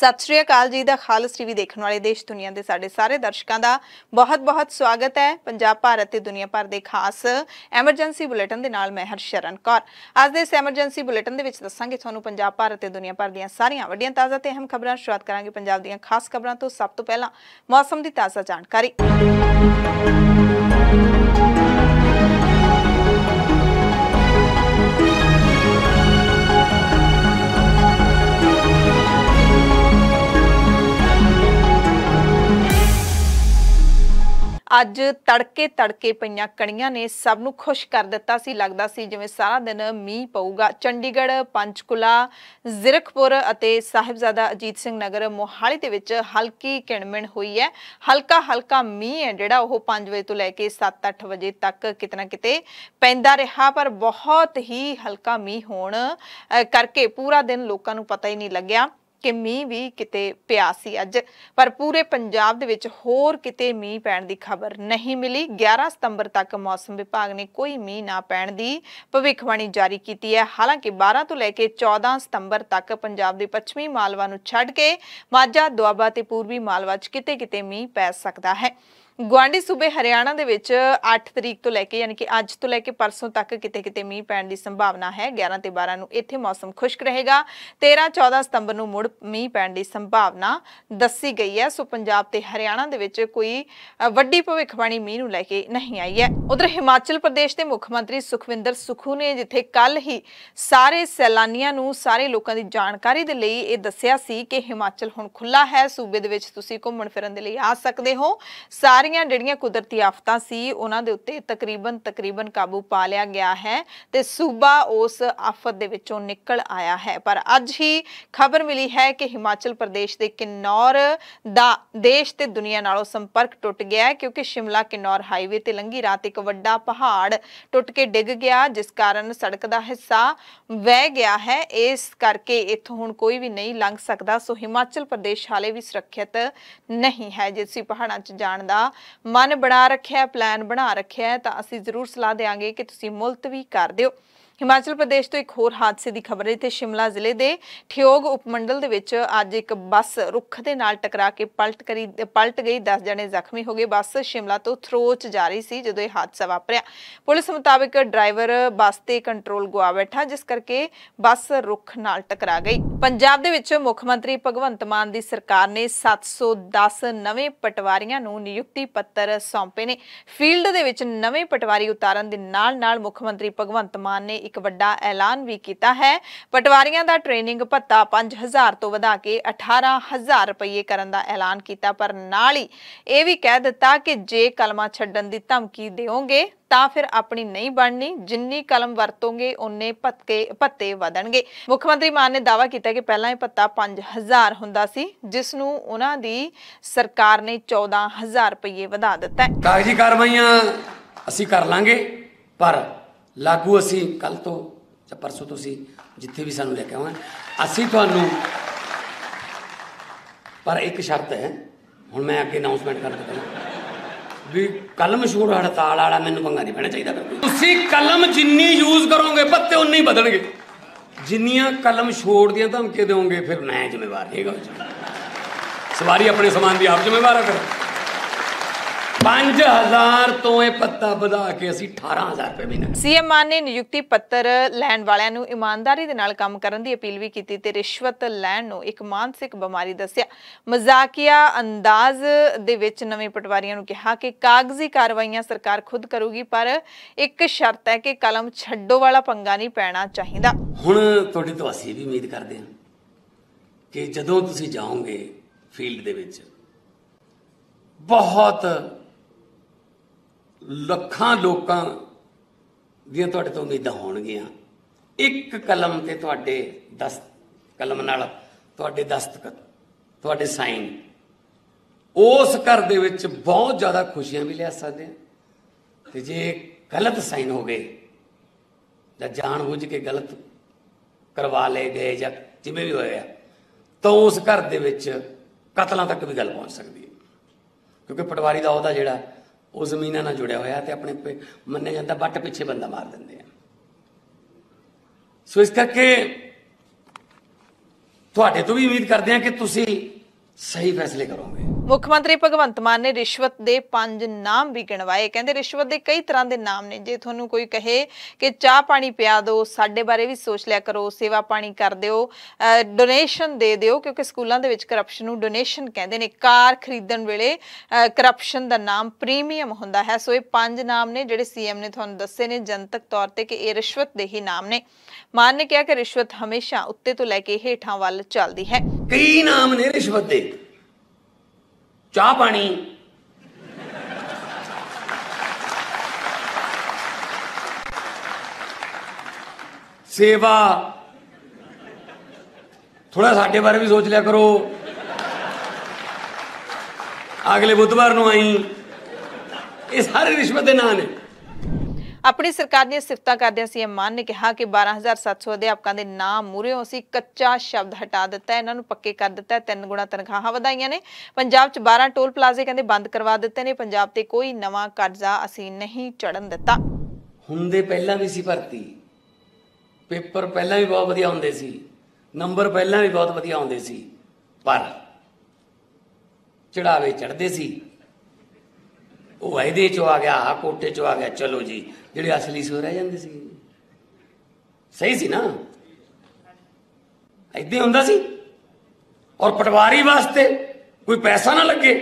ਸਤਿ ਸ਼੍ਰੀ ਅਕਾਲ ਜੀ ਦਾ ਖਾਲਸ ਟੀਵੀ ਦੇਖਣ ਵਾਲੇ ਦੇਸ਼ ਦੁਨੀਆ ਦੇ ਸਾਡੇ ਸਾਰੇ ਦਰਸ਼ਕਾਂ ਦਾ ਬਹੁਤ-ਬਹੁਤ ਸਵਾਗਤ ਹੈ ਪੰਜਾਬ ਭਾਰਤ ਤੇ ਦੁਨੀਆ ਭਰ ਦੇ ਖਾਸ ਐਮਰਜੈਂਸੀ ਬੁਲੇਟਿਨ ਦੇ ਨਾਲ ਮੈਂ ਹਰਸ਼ਰਨ ਕੌਰ ਅੱਜ ਦੇ ਇਸ ਐਮਰਜੈਂਸੀ ਬੁਲੇਟਿਨ ਦੇ ਵਿੱਚ ਦੱਸਾਂਗੇ ਤੁਹਾਨੂੰ ਪੰਜਾਬ ਭਾਰਤ ਤੇ ਦੁਨੀਆ ਭਰ ਦੀਆਂ ਸਾਰੀਆਂ ਵੱਡੀਆਂ ਤਾਜ਼ਾ ਤੇ ਅਹਿਮ ਖਬਰਾਂ ਸ਼ੁਰੂਆਤ ਕਰਾਂਗੇ ਪੰਜਾਬ ਦੀਆਂ ਖਾਸ ਖਬਰਾਂ ਤੋਂ ਸਭ ਤੋਂ ਪਹਿਲਾਂ ਮੌਸਮ ਦੀ ਤਾਜ਼ਾ ਜਾਣਕਾਰੀ ਅੱਜ ਤੜਕੇ ਤੜਕੇ ਪਈਆਂ ਕਣੀਆਂ ਨੇ ਸਭ ਨੂੰ ਖੁਸ਼ ਕਰ ਦਿੱਤਾ ਸੀ ਲੱਗਦਾ ਸੀ ਜਿਵੇਂ ਸਾਰਾ ਦਿਨ ਮੀਂਹ ਪਊਗਾ ਚੰਡੀਗੜ੍ਹ ਪੰਚਕੁਲਾ ਜ਼ਿਰਖਪੁਰ ਅਤੇ ਸਾਹਿਬਜ਼ਾਦਾ ਅਜੀਤ ਸਿੰਘ ਨਗਰ ਮੋਹਾਲੀ ਦੇ ਵਿੱਚ ਹਲਕੀ ਕਿਣਮਿਣ ਹੋਈ ਹੈ ਹਲਕਾ ਹਲਕਾ ਮੀਂਹ ਹੈ ਜਿਹੜਾ ਉਹ 5 ਵਜੇ ਤੋਂ ਲੈ ਕੇ 7-8 ਵਜੇ ਤੱਕ ਕਿਤਨਾ ਕਿਤੇ ਪੈਂਦਾ ਰਿਹਾ ਪਰ ਬਹੁਤ ਹੀ ਹਲਕਾ ਮੀਂਹ ਹੋਣ ਕਰਕੇ ਪੂਰਾ ਦਿਨ ਲੋਕਾਂ ਨੂੰ ਪਤਾ ਹੀ ਨਹੀਂ ਲੱਗਿਆ ਕਿ ਮੀਂਹ ਵੀ ਕਿਤੇ ਪਿਆ ਸੀ ਅੱਜ ਪਰ ਪੂਰੇ ਪੰਜਾਬ ਦੇ ਵਿੱਚ ਹੋਰ ਕਿਤੇ ਮੀਂਹ ਪੈਣ ਦੀ ਖਬਰ ਨਹੀਂ ਮਿਲੀ 11 ਸਤੰਬਰ ਤੱਕ ਮੌਸਮ ਵਿਭਾਗ ਨੇ ਕੋਈ ਮੀਂਹ ਨਾ ਪੈਣ ਦੀ ਭਵਿੱਖਬਾਣੀ ਜਾਰੀ ਕੀਤੀ ਹੈ ਹਾਲਾਂਕਿ 12 ਤੋਂ ਲੈ ਕੇ 14 ਸਤੰਬਰ ਤੱਕ ਪੰਜਾਬ ਦੇ ਪੱਛਮੀ ਮਾਲਵਾ ਨੂੰ ਛੱਡ ਕੇ ਮਾਝਾ ਦੁਆਬਾ ਤੇ ਪੂਰਬੀ ਮਾਲਵਾ 'ਚ ਕਿਤੇ-ਕਿਤੇ ਮੀਂਹ ਪੈ ਸਕਦਾ ਹੈ ਗੁਆਂਢੀ ਸੂਬੇ ਹਰਿਆਣਾ ਦੇ ਵਿੱਚ 8 ਤਰੀਕ ਤੋਂ ਲੈ ਕੇ ਯਾਨੀ ਕਿ ਅੱਜ ਤੋਂ ਲੈ ਕੇ ਪਰਸੋਂ ਤੱਕ ਕਿਤੇ-ਕਿਤੇ ਮੀਂਹ ਪੈਣ ਦੀ ਸੰਭਾਵਨਾ ਹੈ 11 ਤੇ 12 ਨੂੰ ਇੱਥੇ ਮੌਸਮ ਖੁਸ਼ਕ ਰਹੇਗਾ 13 14 ਸਤੰਬਰ ਨੂੰ ਮੁੜ ਮੀਂਹ ਪੈਣ ਦੀ ਸੰਭਾਵਨਾ ਦੱਸੀ ਗਈ ਹੈ ਸੋ ਪੰਜਾਬ ਤੇ ਹਰਿਆਣਾ ਦੇ ਵਿੱਚ ਕੋਈ ਵੱਡੀ ਭਵਿੱਖਬਾਣੀ ਮੀਂਹ ਨੂੰ ਲੈ ਕੇ ਨਹੀਂ ਆਈ ਹੈ ਉਧਰ ਹਿਮਾਚਲ ਪ੍ਰਦੇਸ਼ ਦੇ ਮੁੱਖ ਮੰਤਰੀ ਸੁਖਵਿੰਦਰ ਸੁਖੂ ਨੇ ਜਿੱਥੇ ਕੱਲ ਹੀ ਸਾਰੇ ਸੈਲਾਨੀਆਂ ਨੂੰ ਸਾਰੇ ਲੋਕਾਂ ਦੀ ਜਾਣਕਾਰੀ ਦੇ ਲਈ ਇਹ ਦੱਸਿਆ ਸੀ ਕਿ ਹਿਮਾਚਲ ਹੁਣ ਖੁੱਲਾ ਹੈ ਸੂਬੇ ਦੇ ਵਿੱਚ ਤੁਸੀਂ ਘੁੰਮਣ ਫਿਰਨ ਦੇ ਲਈ ਆ ਸਕਦੇ ਹੋ ਸਾਰੇ ਸਾਰੀਆਂ ਜਿਹੜੀਆਂ ਕੁਦਰਤੀ ਆਫਤਾਂ ਸੀ ਉਹਨਾਂ ਦੇ ਉੱਤੇ ਤਕਰੀਬਨ ਤਕਰੀਬਨ ਕਾਬੂ ਪਾ ਲਿਆ ਗਿਆ ਹੈ ਤੇ ਸੂਬਾ ਉਸ ਆਫਤ ਦੇ ਵਿੱਚੋਂ ਨਿਕਲ ਆਇਆ ਹੈ ਪਰ ਅੱਜ ਹੀ ਖਬਰ ਮਿਲੀ ਹੈ ਕਿ ਹਿਮਾਚਲ ਪ੍ਰਦੇਸ਼ ਦੇ ਕਿਨੌਰ ਦਾ ਦੇਸ਼ ਤੇ ਦੁਨੀਆ ਨਾਲੋਂ ਸੰਪਰਕ ਟੁੱਟ ਗਿਆ ਹੈ ਕਿਉਂਕਿ ਸ਼ਿਮਲਾ ਕਿਨੌਰ ਹਾਈਵੇ ਤੇ ਲੰਗੀ ਰਾਤ ਇੱਕ ਵੱਡਾ ਪਹਾੜ ਟੁੱਟ ਕੇ ਡਿੱਗ ਗਿਆ ਜਿਸ ਕਾਰਨ ਸੜਕ ਦਾ ਹਿੱਸਾ ਵਹਿ ਗਿਆ ਹੈ ਇਸ ਕਰਕੇ ਇੱਥੋਂ ਹੁਣ ਕੋਈ ਵੀ ਨਹੀਂ ਲੰਘ ਸਕਦਾ ਸੋ ਹਿਮਾਚਲ ਪ੍ਰਦੇਸ਼ ਹਾਲੇ ਵੀ ਸੁਰੱਖਿਅਤ ਨਹੀਂ ਹੈ ਤੁਸੀਂ ਪਹਾੜਾਂ 'ਚ ਜਾਣ ਦਾ ਮਨ ਬਣਾ ਰੱਖਿਆ ਪਲਾਨ ਬਣਾ ਰੱਖਿਆ ਤਾਂ ਅਸੀਂ ਜ਼ਰੂਰ ਸਲਾਹ ਦੇਾਂਗੇ ਕਿ ਤੁਸੀਂ ਮੁਲਤਵੀ ਕਰ ਦਿਓ ਹਿਮਾਚਲ ਪ੍ਰਦੇਸ਼ ਤੋਂ ਇੱਕ ਹੋਰ ਹਾਦਸੇ ਦੀ ਖਬਰ ਹੈ ਤੇ ਸ਼ਿਮਲਾ ਜ਼ਿਲ੍ਹੇ ਦੇ ਠਿਓਗ ਉਪਮੰਡਲ ਦੇ ਵਿੱਚ ਅੱਜ ਇੱਕ ਬੱਸ ਰੁੱਖ ਦੇ ਨਾਲ ਟਕਰਾ ਕੇ ਪਲਟ ਕਰੀ ਪਲਟ ਗਈ 10 ਜਣੇ ਜ਼ਖਮੀ ਹੋ ਗਏ ਬੱਸ ਸ਼ਿਮਲਾ ਤੋਂ ਥਰੋਚ ਜਾ ਰਹੀ ਸੀ ਜਦੋਂ ਇਹ ਹਾਦਸਾ ਵਾਪਰਿਆ ਪੁਲਿਸ ਮੁਤਾਬਕ ਡਰਾਈਵਰ ਬੱਸ ਤੇ ਕੰਟਰੋਲ ਗੁਆ ਬੈਠਾ ਜਿਸ ਕਰਕੇ ਬੱਸ ਰੁੱਖ ਨਾਲ ਟਕਰਾ ਗਈ ਪੰਜਾਬ ਦੇ ਵਿੱਚ ਮੁੱਖ ਮੰਤਰੀ ਭਗਵੰਤ ਮਾਨ ਦੀ ਸਰਕਾਰ ਨੇ 710 ਨਵੇਂ ਪਟਵਾਰੀਆਂ ਨੂੰ ਨਿਯੁਕਤੀ ਪੱਤਰ ਸੌਂਪੇ ਨੇ ਫੀਲਡ ਦੇ ਵਿੱਚ ਨਵੇਂ ਪਟਵਾਰੀ ਉਤਾਰਨ ਦੇ ਨਾਲ-ਨਾਲ ਮੁੱਖ ਮੰਤਰੀ ਭਗਵੰਤ ਮਾਨ ਨੇ ਇੱਕ ਵੱਡਾ ਐਲਾਨ ਵੀ ਕੀਤਾ ਹੈ ਪਟਵਾਰੀਆਂ ਦਾ ਟ੍ਰੇਨਿੰਗ ਭੱਤਾ 5000 ਤੋਂ ਵਧਾ ਕੇ 18000 ਰੁਪਏ ਕਰਨ ਦਾ ਐਲਾਨ ਕੀਤਾ ਪਰ ਨਾਲ ਹੀ ਇਹ ਵੀ ਕਹਿ ਦਿੱਤਾ ਕਿ ਜੇ ਕਲਮਾ ਛੱਡਣ ਦੀ ਧਮਕੀ ਦਿਓਗੇ ਤਾਂ ਫਿਰ ਆਪਣੀ ਨਹੀਂ ਬਣਨੀ ਜਿੰਨੀ ਕਲਮ ਵਰਤੋਗੇ ਉਨੇ ਭੱਤੇ ਭੱਤੇ ਵਧਣਗੇ ਮੁੱਖ ਮੰਤਰੀ ਮਾਨ ਨੇ ਦਾਵਾ ਕੀਤਾ ਕਿ ਪਹਿਲਾਂ ਇਹ ਭੱਤਾ 5000 ਹੁੰਦਾ ਸੀ ਜਿਸ ਨੂੰ ਉਹਨਾਂ ਦੀ ਸਰਕਾਰ ਨੇ 14000 ਰੁਪਏ ਵਧਾ ਦਿੱਤਾ ਹੈ ਕਾਗਜ਼ੀ ਕਾਰਵਾਈਆਂ ਅਸੀਂ ਕਰ ਲਾਂਗੇ ਪਰ ਲਾਗੂ ਅਸੀਂ ਕੱਲ ਤੋਂ ਜਾਂ ਪਰਸੋਂ ਤੁਸੀਂ ਜਿੱਥੇ ਵੀ ਸਾਨੂੰ ਲੈ ਕੇ ਆਵਾਂ ਅਸੀਂ ਤੁਹਾਨੂੰ ਪਰ ਇੱਕ ਸ਼ਰਤ ਹੈ ਹੁਣ ਮੈਂ ਅੱਗੇ ਅਨਾਉਂਸਮੈਂਟ ਕਰ ਦਿੱਤਾ ਵੀ ਕਲਮ ਛੋੜ ਹੜਤਾਲ ਵਾਲਾ ਮੈਨੂੰ ਪੰਗਾ ਨਹੀਂ ਪੈਣਾ ਚਾਹੀਦਾ ਤੁਸੀਂ ਕਲਮ ਜਿੰਨੀ ਯੂਜ਼ ਕਰੋਗੇ ਪੱਤੇ ਉਨੇ ਹੀ ਬਦਲਣਗੇ ਜਿੰਨੀਆਂ ਕਲਮ ਛੋੜ ਦੀਆਂ ਧਮਕੇ ਦਿਓਗੇ ਫਿਰ ਮੈਂ ਜ਼ਿੰਮੇਵਾਰ ਹੈਗਾ ਸਵਾਰੀ ਆਪਣੇ ਸਮਾਨ ਦੀ ਆਪ ਜ਼ਿੰਮੇਵਾਰ ਹੈ ਕਰੋ 5000 ਤੋਂ ਇਹ ਪੱਤਾ ਵਧਾ ਕੇ ਅਸੀਂ 18000 ਰੁਪਏ ਮਹੀਨਾ ਸੀਐਮ ਮਾਨ ਨੇ ਨਿਯੁਕਤੀ ਪੱਤਰ ਲੈਣ ਵਾਲਿਆਂ ਨੂੰ ਇਮਾਨਦਾਰੀ ਦੇ ਨਾਲ ਕੰਮ ਕਰਨ ਦੀ ਅਪੀਲ ਵੀ ਕੀਤੀ ਤੇ ਰਿਸ਼ਵਤ ਲੈਣ ਨੂੰ ਇੱਕ ਮਾਨਸਿਕ ਬਿਮਾਰੀ ਦੱਸਿਆ ਮਜ਼ਾਕੀਆ ਅੰਦਾਜ਼ ਦੇ ਵਿੱਚ ਨਵੇਂ ਪਟਵਾਰੀਆਂ ਨੂੰ ਕਿਹਾ ਕਿ ਕਾਗਜ਼ੀ ਕਾਰਵਾਈਆਂ ਸਰਕਾਰ ਖੁਦ ਕਰੂਗੀ ਪਰ ਇੱਕ ਸ਼ਰਤ ਹੈ ਕਿ ਕਲਮ ਛੱਡੋ ਵਾਲਾ ਪੰਗਾ ਨਹੀਂ ਪੈਣਾ ਚਾਹੀਦਾ ਹੁਣ ਤੁਹਾਡੇ ਤੋਂ ਅਸੀਂ ਵੀ ਉਮੀਦ ਕਰਦੇ ਹਾਂ ਕਿ ਜਦੋਂ ਤੁਸੀਂ ਜਾਓਗੇ ਫੀਲਡ ਦੇ ਵਿੱਚ ਬਹੁਤ ਲੱਖਾਂ ਲੋਕਾਂ ਦੀਆਂ ਤੁਹਾਡੇ ਤੋਂ ਉਮੀਦਾਂ ਹੋਣਗੀਆਂ ਇੱਕ ਕਲਮ ਤੇ ਤੁਹਾਡੇ 10 ਕਲਮ ਨਾਲ ਤੁਹਾਡੇ ਦਸਤਖਤ ਤੁਹਾਡੇ ਸਾਈਨ ਉਸ ਘਰ ਦੇ ਵਿੱਚ ਬਹੁਤ ਜ਼ਿਆਦਾ ਖੁਸ਼ੀਆਂ ਵੀ ਲਿਆ ਸਕਦੇ ਆ ਤੇ ਜੇ ਗਲਤ ਸਾਈਨ ਹੋ ਗਏ ਜਾਂ ਜਾਣ ਬੁੱਝ ਕੇ ਗਲਤ ਕਰਵਾ ਲਏ ਗਏ ਜਾਂ ਜਿਵੇਂ ਵੀ ਹੋਇਆ ਤਾਂ ਉਸ ਘਰ ਦੇ ਵਿੱਚ ਕਤਲਾਂ ਤੱਕ ਵੀ ਗੱਲ ਪਹੁੰਚ ਸਕਦੀ ਹੈ ਕਿਉਂਕਿ ਪਟਵਾਰੀ ਦਾ ਉਹਦਾ ਜਿਹੜਾ ਉਹ ਜ਼ਮੀਨਾਂ ਨਾਲ ਜੁੜਿਆ ਹੋਇਆ ਤੇ ਆਪਣੇ ਮੰਨੇ ਜਾਂਦਾ ਵੱਟ ਪਿੱਛੇ ਬੰਦਾ ਮਾਰ ਦਿੰਦੇ ਆ ਸੋ ਇਸ ਕਰਕੇ ਤੁਹਾਡੇ ਤੋਂ ਵੀ ਉਮੀਦ ਕਰਦੇ ਆ ਕਿ ਤੁਸੀਂ ਸਹੀ ਫੈਸਲੇ ਕਰੋਗੇ ਮੁੱਖ ਮੰਤਰੀ ਭਗਵੰਤ ਮਾਨ ਨੇ ਰਿਸ਼ਵਤ ਦੇ ਪੰਜ ਨਾਮ ਵੀ ਗਿਣਵਾਏ ਕਹਿੰਦੇ ਰਿਸ਼ਵਤ ਦੇ ਕਈ ਤਰ੍ਹਾਂ ਦੇ ਨਾਮ ਨੇ ਜੇ ਤੁਹਾਨੂੰ ਕੋਈ ਕਹੇ ਕਿ ਚਾਹ ਪਾਣੀ ਪਿਆ ਦਿਓ ਸਾਡੇ ਬਾਰੇ ਵੀ ਸੋਚ ਲਿਆ ਕਰੋ ਸੇਵਾ ਪਾਣੀ ਕਰ ਦਿਓ ਡੋਨੇਸ਼ਨ ਦੇ ਦਿਓ ਕਿਉਂਕਿ ਸਕੂਲਾਂ ਦੇ ਵਿੱਚ ਕਰਪਸ਼ਨ ਨੂੰ ਡੋਨੇਸ਼ਨ ਕਹਿੰਦੇ ਨੇ ਕਾਰ ਖਰੀਦਣ ਵੇਲੇ ਕਰਪਸ਼ਨ ਦਾ ਨਾਮ ਪ੍ਰੀਮੀਅਮ ਹੁੰਦਾ ਹੈ ਸੋ ਇਹ ਪੰਜ ਨਾਮ ਨੇ ਜਿਹੜੇ ਸੀਐਮ ਨੇ ਤੁਹਾਨੂੰ ਦੱਸੇ ਨੇ ਜਨਤਕ ਤੌਰ ਤੇ ਕਿ ਇਹ ਰਿਸ਼ਵਤ ਦੇ ਹੀ ਨਾਮ ਨੇ ਮਾਨ ਨੇ ਕਿਹਾ ਕਿ ਰਿਸ਼ਵਤ ਹਮੇਸ਼ਾ ਉੱਤੇ ਤੋਂ ਲੈ ਕੇ ਹੇਠਾਂ ਵੱਲ ਚੱਲਦੀ ਹੈ ਕਈ ਨਾਮ ਨੇ ਰਿਸ਼ਵਤ ਦੇ ਚਾਹ ਪਾਣੀ ਸੇਵਾ ਥੋੜਾ ਸਾਡੇ ਬਾਰੇ ਵੀ ਸੋਚ ਲਿਆ ਕਰੋ ਅਗਲੇ ਬੁੱਧਵਾਰ ਨੂੰ ਆਈ ਇਹ ਸਾਰੇ ਰਿਸ਼ਵਤ ਦੇ ਨਾਂ ਨੇ ਆਪਣੀ ਸਰਕਾਰ ਦੀਆਂ ਸਿਫਤਾਂ ਕਰਦਿਆਂ ਸੀਐਮ ਮਾਨ ਨੇ ਕਿਹਾ ਕਿ 12700 ਅਧਿਆਪਕਾਂ ਦੇ ਨਾਮ ਹੋ ਸੀ ਕੱਚਾ ਸ਼ਬਦ ਹਟਾ ਦਿੱਤਾ ਇਹਨਾਂ ਨੂੰ ਪੱਕੇ ਕਰ ਦਿੱਤਾ ਤਿੰਨ ਗੁਣਾ ਤਨਖਾਹਾਂ ਵਧਾਈਆਂ ਨੇ ਪੰਜਾਬ 'ਚ 12 ਟੋਲ ਪਲਾਜ਼ੇ ਕਹਿੰਦੇ ਬੰਦ ਕਰਵਾ ਦਿੱਤੇ ਨੇ ਪੰਜਾਬ ਤੇ ਕੋਈ ਨਵਾਂ ਕਰਜ਼ਾ ਅਸੀਂ ਨਹੀਂ ਚੜਨ ਦਿੱਤਾ ਹੁੰਦੇ ਪਹਿਲਾਂ ਵੀ ਸੀ ਭਰਤੀ ਪੇਪਰ ਪਹਿਲਾਂ ਵੀ ਬਹੁਤ ਵਧੀਆ ਹੁੰਦੇ ਸੀ ਨੰਬਰ ਪਹਿਲਾਂ ਵੀ ਬਹੁਤ ਵਧੀਆ ਹੁੰਦੇ ਸੀ ਪਰ ਚੜਾਵੇ ਚੜਦੇ ਸੀ ਉਹ ਇਹਦੇ ਚੋਂ ਆ ਗਿਆ ਆ ਕੋਟੇ ਚੋਂ ਆ ਗਿਆ ਚਲੋ ਜੀ ਜਿਹੜੇ ਅਸਲੀ ਸੋ ਰਹਿ ਜਾਂਦੇ ਸੀ ਸਹੀ ਸੀ ਨਾ ਐਦਾਂ ਹੁੰਦਾ ਸੀ ਔਰ ਪਟਵਾਰੀ ਵਾਸਤੇ ਕੋਈ ਪੈਸਾ ਨਾ ਲੱਗੇ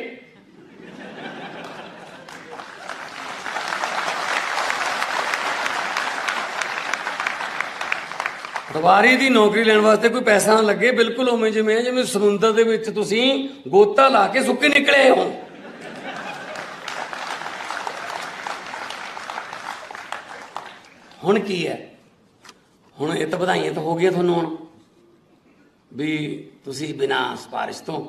ਪਟਵਾਰੀ ਦੀ ਨੌਕਰੀ ਲੈਣ ਵਾਸਤੇ ਕੋਈ ਪੈਸਾ ਨਾ ਲੱਗੇ ਬਿਲਕੁਲ ਉਵੇਂ ਜਿਵੇਂ ਜਿਵੇਂ ਸਮੁੰਦਰ ਦੇ ਵਿੱਚ ਤੁਸੀਂ ਗੋਤਾ ਲਾ ਕੇ ਸੁੱਕੇ ਨਿਕਲੇ ਹੋ ਹੁਣ ਕੀ ਹੈ ਹੁਣ ਇਹ ਤਾਂ ਵਧਾਈਆਂ ਤਾਂ ਹੋ ਗਈਆਂ ਤੁਹਾਨੂੰ ਹੁਣ ਵੀ ਤੁਸੀਂ ਬਿਨਾ ਸਪਾਰਿਸ਼ ਤੋਂ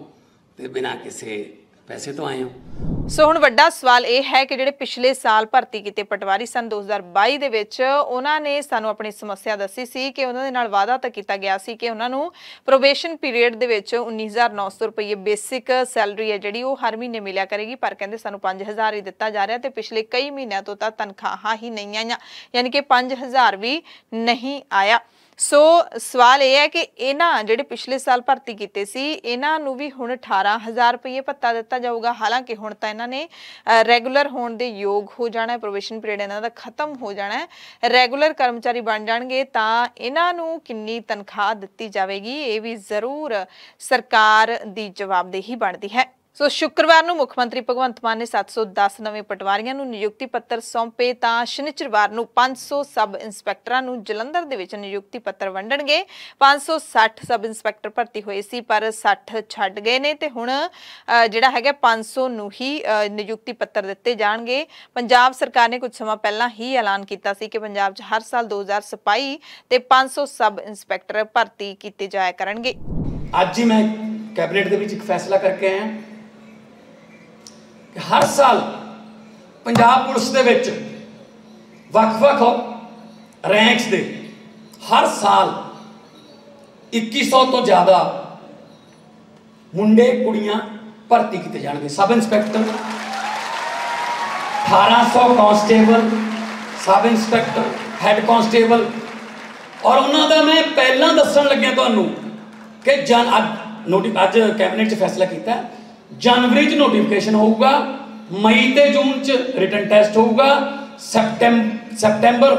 ਤੇ ਬਿਨਾ ਕਿਸੇ ਪੈਸੇ ਤੋਂ ਆਏ ਹੋ ਸੋ ਹੁਣ ਵੱਡਾ ਸਵਾਲ ਇਹ ਹੈ ਕਿ ਜਿਹੜੇ ਪਿਛਲੇ ਸਾਲ ਭਰਤੀ ਕੀਤੇ ਪਟਵਾਰੀ ਸਨ 2022 ਦੇ ਵਿੱਚ ਉਹਨਾਂ ਨੇ ਸਾਨੂੰ ਆਪਣੀ ਸਮੱਸਿਆ ਦੱਸੀ ਸੀ ਕਿ ਉਹਨਾਂ ਦੇ ਨਾਲ ਵਾਅਦਾ ਤਾਂ ਕੀਤਾ ਗਿਆ ਸੀ ਕਿ ਉਹਨਾਂ ਨੂੰ ਪ੍ਰੋਬੇਸ਼ਨ ਪੀਰੀਅਡ ਦੇ ਵਿੱਚ 19900 ਰੁਪਏ ਬੇਸਿਕ ਸੈਲਰੀ ਹੈ ਜਿਹੜੀ ਉਹ ਹਰ ਮਹੀਨੇ ਮਿਲਿਆ ਕਰੇਗੀ ਪਰ ਕਹਿੰਦੇ ਸਾਨੂੰ 5000 ਹੀ ਦਿੱਤਾ ਜਾ ਰਿਹਾ ਤੇ ਪਿਛਲੇ ਕਈ ਮਹੀਨਿਆਂ ਤੋਂ ਤਾਂ ਤਨਖਾਹਾਂ ਹੀ ਨਹੀਂ ਆਈਆਂ ਯਾਨੀ ਕਿ 5000 ਵੀ ਨਹੀਂ ਆਇਆ ਸੋ ਸਵਾਲ ਇਹ ਹੈ ਕਿ ਇਹਨਾਂ ਜਿਹੜੇ ਪਿਛਲੇ ਸਾਲ ਭਰਤੀ ਕੀਤੇ ਸੀ ਇਹਨਾਂ ਨੂੰ ਵੀ ਹੁਣ 18000 ਰੁਪਏ ਭੱਤਾ ਦਿੱਤਾ ਜਾਊਗਾ ਹਾਲਾਂਕਿ ਹੁਣ ਤਾਂ ਇਹਨਾਂ ਨੇ ਰੈਗੂਲਰ ਹੋਣ ਦੇ ਯੋਗ ਹੋ ਜਾਣਾ ਹੈ ਪ੍ਰੋਵੀਸ਼ਨ ਪੀਰੀਅਡ ਇਹਨਾਂ ਦਾ ਖਤਮ ਹੋ ਜਾਣਾ ਹੈ ਰੈਗੂਲਰ ਕਰਮਚਾਰੀ ਬਣ ਜਾਣਗੇ ਤਾਂ ਇਹਨਾਂ ਨੂੰ ਕਿੰਨੀ ਤਨਖਾਹ ਦਿੱਤੀ ਜਾਵੇਗੀ ਇਹ ਵੀ ਜ਼ਰੂਰ ਸਰਕਾਰ ਦੀ ਜਵਾਬਦੇਹੀ ਬਣਦੀ ਹੈ ਸੋ ਸ਼ੁੱਕਰਵਾਰ ਨੂੰ ਮੁੱਖ ਮੰਤਰੀ ਭਗਵੰਤ ਮਾਨ ਨੇ 710 ਨਵੇਂ ਪਟਵਾਰੀਆਂ ਨੂੰ ਨਿਯੁਕਤੀ ਪੱਤਰ ਸੌਂਪੇ ਤਾਂ ਸ਼ਨੀਚਰਵਾਰ ਨੂੰ 500 ਸਬ ਇੰਸਪੈਕਟਰਾਂ ਨੂੰ ਜਲੰਧਰ ਦੇ ਵਿੱਚ ਨਿਯੁਕਤੀ ਪੱਤਰ ਵੰਡਣਗੇ 560 ਸਬ ਇੰਸਪੈਕਟਰ ਭਰਤੀ ਹੋਏ ਸੀ ਪਰ 60 ਛੱਡ ਗਏ ਨੇ ਤੇ ਹੁਣ ਜਿਹੜਾ ਹੈਗਾ 500 ਨੂੰ ਹੀ ਨਿਯੁਕਤੀ ਪੱਤਰ ਦਿੱਤੇ ਜਾਣਗੇ ਪੰਜਾਬ ਸਰਕਾਰ ਨੇ ਕੁਝ ਸਮਾਂ ਪਹਿਲਾਂ ਹੀ ਐਲਾਨ ਕੀਤਾ ਸੀ ਕਿ ਪੰਜਾਬ 'ਚ ਹਰ ਸਾਲ 2000 ਸਿਪਾਈ ਤੇ 500 ਸਬ ਇੰਸਪੈਕਟਰ ਭਰਤੀ ਕੀਤੇ ਜਾਇਆ ਕਰਨਗੇ ਅੱਜ ਹੀ ਮੈਂ ਕੈਬਨਿਟ ਦੇ ਵਿੱਚ ਇੱਕ ਫੈਸਲਾ ਕਰਕੇ ਆਇਆ ਹਰ ਸਾਲ ਪੰਜਾਬ ਪੁਲਿਸ ਦੇ ਵਿੱਚ ਵੱਖ-ਵੱਖ ਰੈਂਕਸ ਦੇ ਹਰ ਸਾਲ 2100 ਤੋਂ ਜ਼ਿਆਦਾ ਮੁੰਡੇ ਕੁੜੀਆਂ ਭਰਤੀ ਕੀਤੇ ਜਾਣਗੇ sub inspector 1800 constable sub inspector head constable ਔਰ ਉਹਨਾਂ ਦਾ ਮੈਂ ਪਹਿਲਾਂ ਦੱਸਣ ਲੱਗਿਆ ਤੁਹਾਨੂੰ ਕਿ ਜਨ ਅੱਜ ਨੋਟਿਸ ਅੱਜ ਕੈਬਨਿਟ 'ਚ ਫੈਸਲਾ ਕੀਤਾ ਜਨਵਰੀ 'ਚ ਨੋਟੀਫਿਕੇਸ਼ਨ ਹੋਊਗਾ ਮਈ ਤੇ ਜੂਨ 'ਚ ਰਿਟਨ ਟੈਸਟ ਹੋਊਗਾ ਸੈਪਟੈਂਬਰ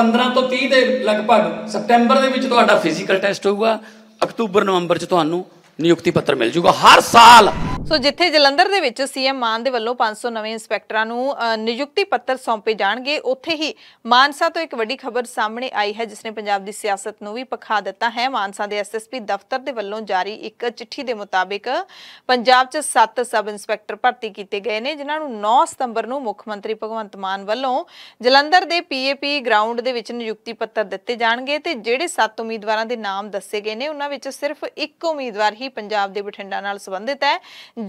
15 ਤੋਂ 30 ਦੇ ਲਗਭਗ ਸੈਪਟੈਂਬਰ ਦੇ ਵਿੱਚ ਤੁਹਾਡਾ ਫਿਜ਼ੀਕਲ ਟੈਸਟ ਹੋਊਗਾ ਅਕਤੂਬਰ ਨਵੰਬਰ 'ਚ ਤੁਹਾਨੂੰ ਨਿਯੁਕਤੀ ਪੱਤਰ ਮਿਲ ਜਾਊਗਾ ਹਰ ਸਾਲ ਸੋ ਜਿੱਥੇ ਜਲੰਧਰ ਦੇ ਵਿੱਚ ਸੀਐਮ ਮਾਨ ਦੇ ਵੱਲੋਂ 500 ਨਵੇਂ ਇੰਸਪੈਕਟਰਾਂ ਨੂੰ ਨਿਯੁਕਤੀ ਪੱਤਰ ਸੌਂਪੇ ਜਾਣਗੇ ਉੱਥੇ ਹੀ ਮਾਨਸਾ ਤੋਂ ਇੱਕ ਵੱਡੀ ਖਬਰ ਸਾਹਮਣੇ ਆਈ ਹੈ ਜਿਸ ਨੇ ਪੰਜਾਬ ਦੀ ਸਿਆਸਤ ਨੂੰ ਵੀ ਪਖਾ ਦਿੱਤਾ ਹੈ ਮਾਨਸਾ ਦੇ ਐਸਐਸਪੀ ਦਫ਼ਤਰ ਦੇ ਵੱਲੋਂ ਜਾਰੀ ਇੱਕ ਚਿੱਠੀ ਦੇ ਮੁਤਾਬਿਕ ਪੰਜਾਬ 'ਚ 7 ਸਬ ਇੰਸਪੈਕਟਰ ਭਰਤੀ ਕੀਤੇ ਗਏ ਨੇ ਜਿਨ੍ਹਾਂ ਨੂੰ 9 ਸਤੰਬਰ ਨੂੰ ਮੁੱਖ ਮੰਤਰੀ ਭਗਵੰਤ ਮਾਨ ਵੱਲੋਂ ਜਲੰਧਰ ਦੇ ਪੀਏਪੀ ਗਰਾਊਂਡ ਦੇ ਵਿੱਚ ਨਿਯੁਕਤੀ ਪੱਤਰ ਦਿੱਤੇ ਜਾਣਗੇ ਤੇ ਜਿਹੜੇ 7 ਉਮੀਦਵਾਰਾਂ ਦੇ ਨਾਮ ਦੱਸੇ ਗਏ ਨੇ ਉਹਨਾਂ ਵਿੱਚ ਸਿਰਫ ਇੱਕ ਉਮੀਦਵਾਰ ਹੀ ਪੰਜਾਬ ਦੇ ਬਠਿੰਡਾ ਨਾਲ ਸੰਬੰਧਿਤ ਹੈ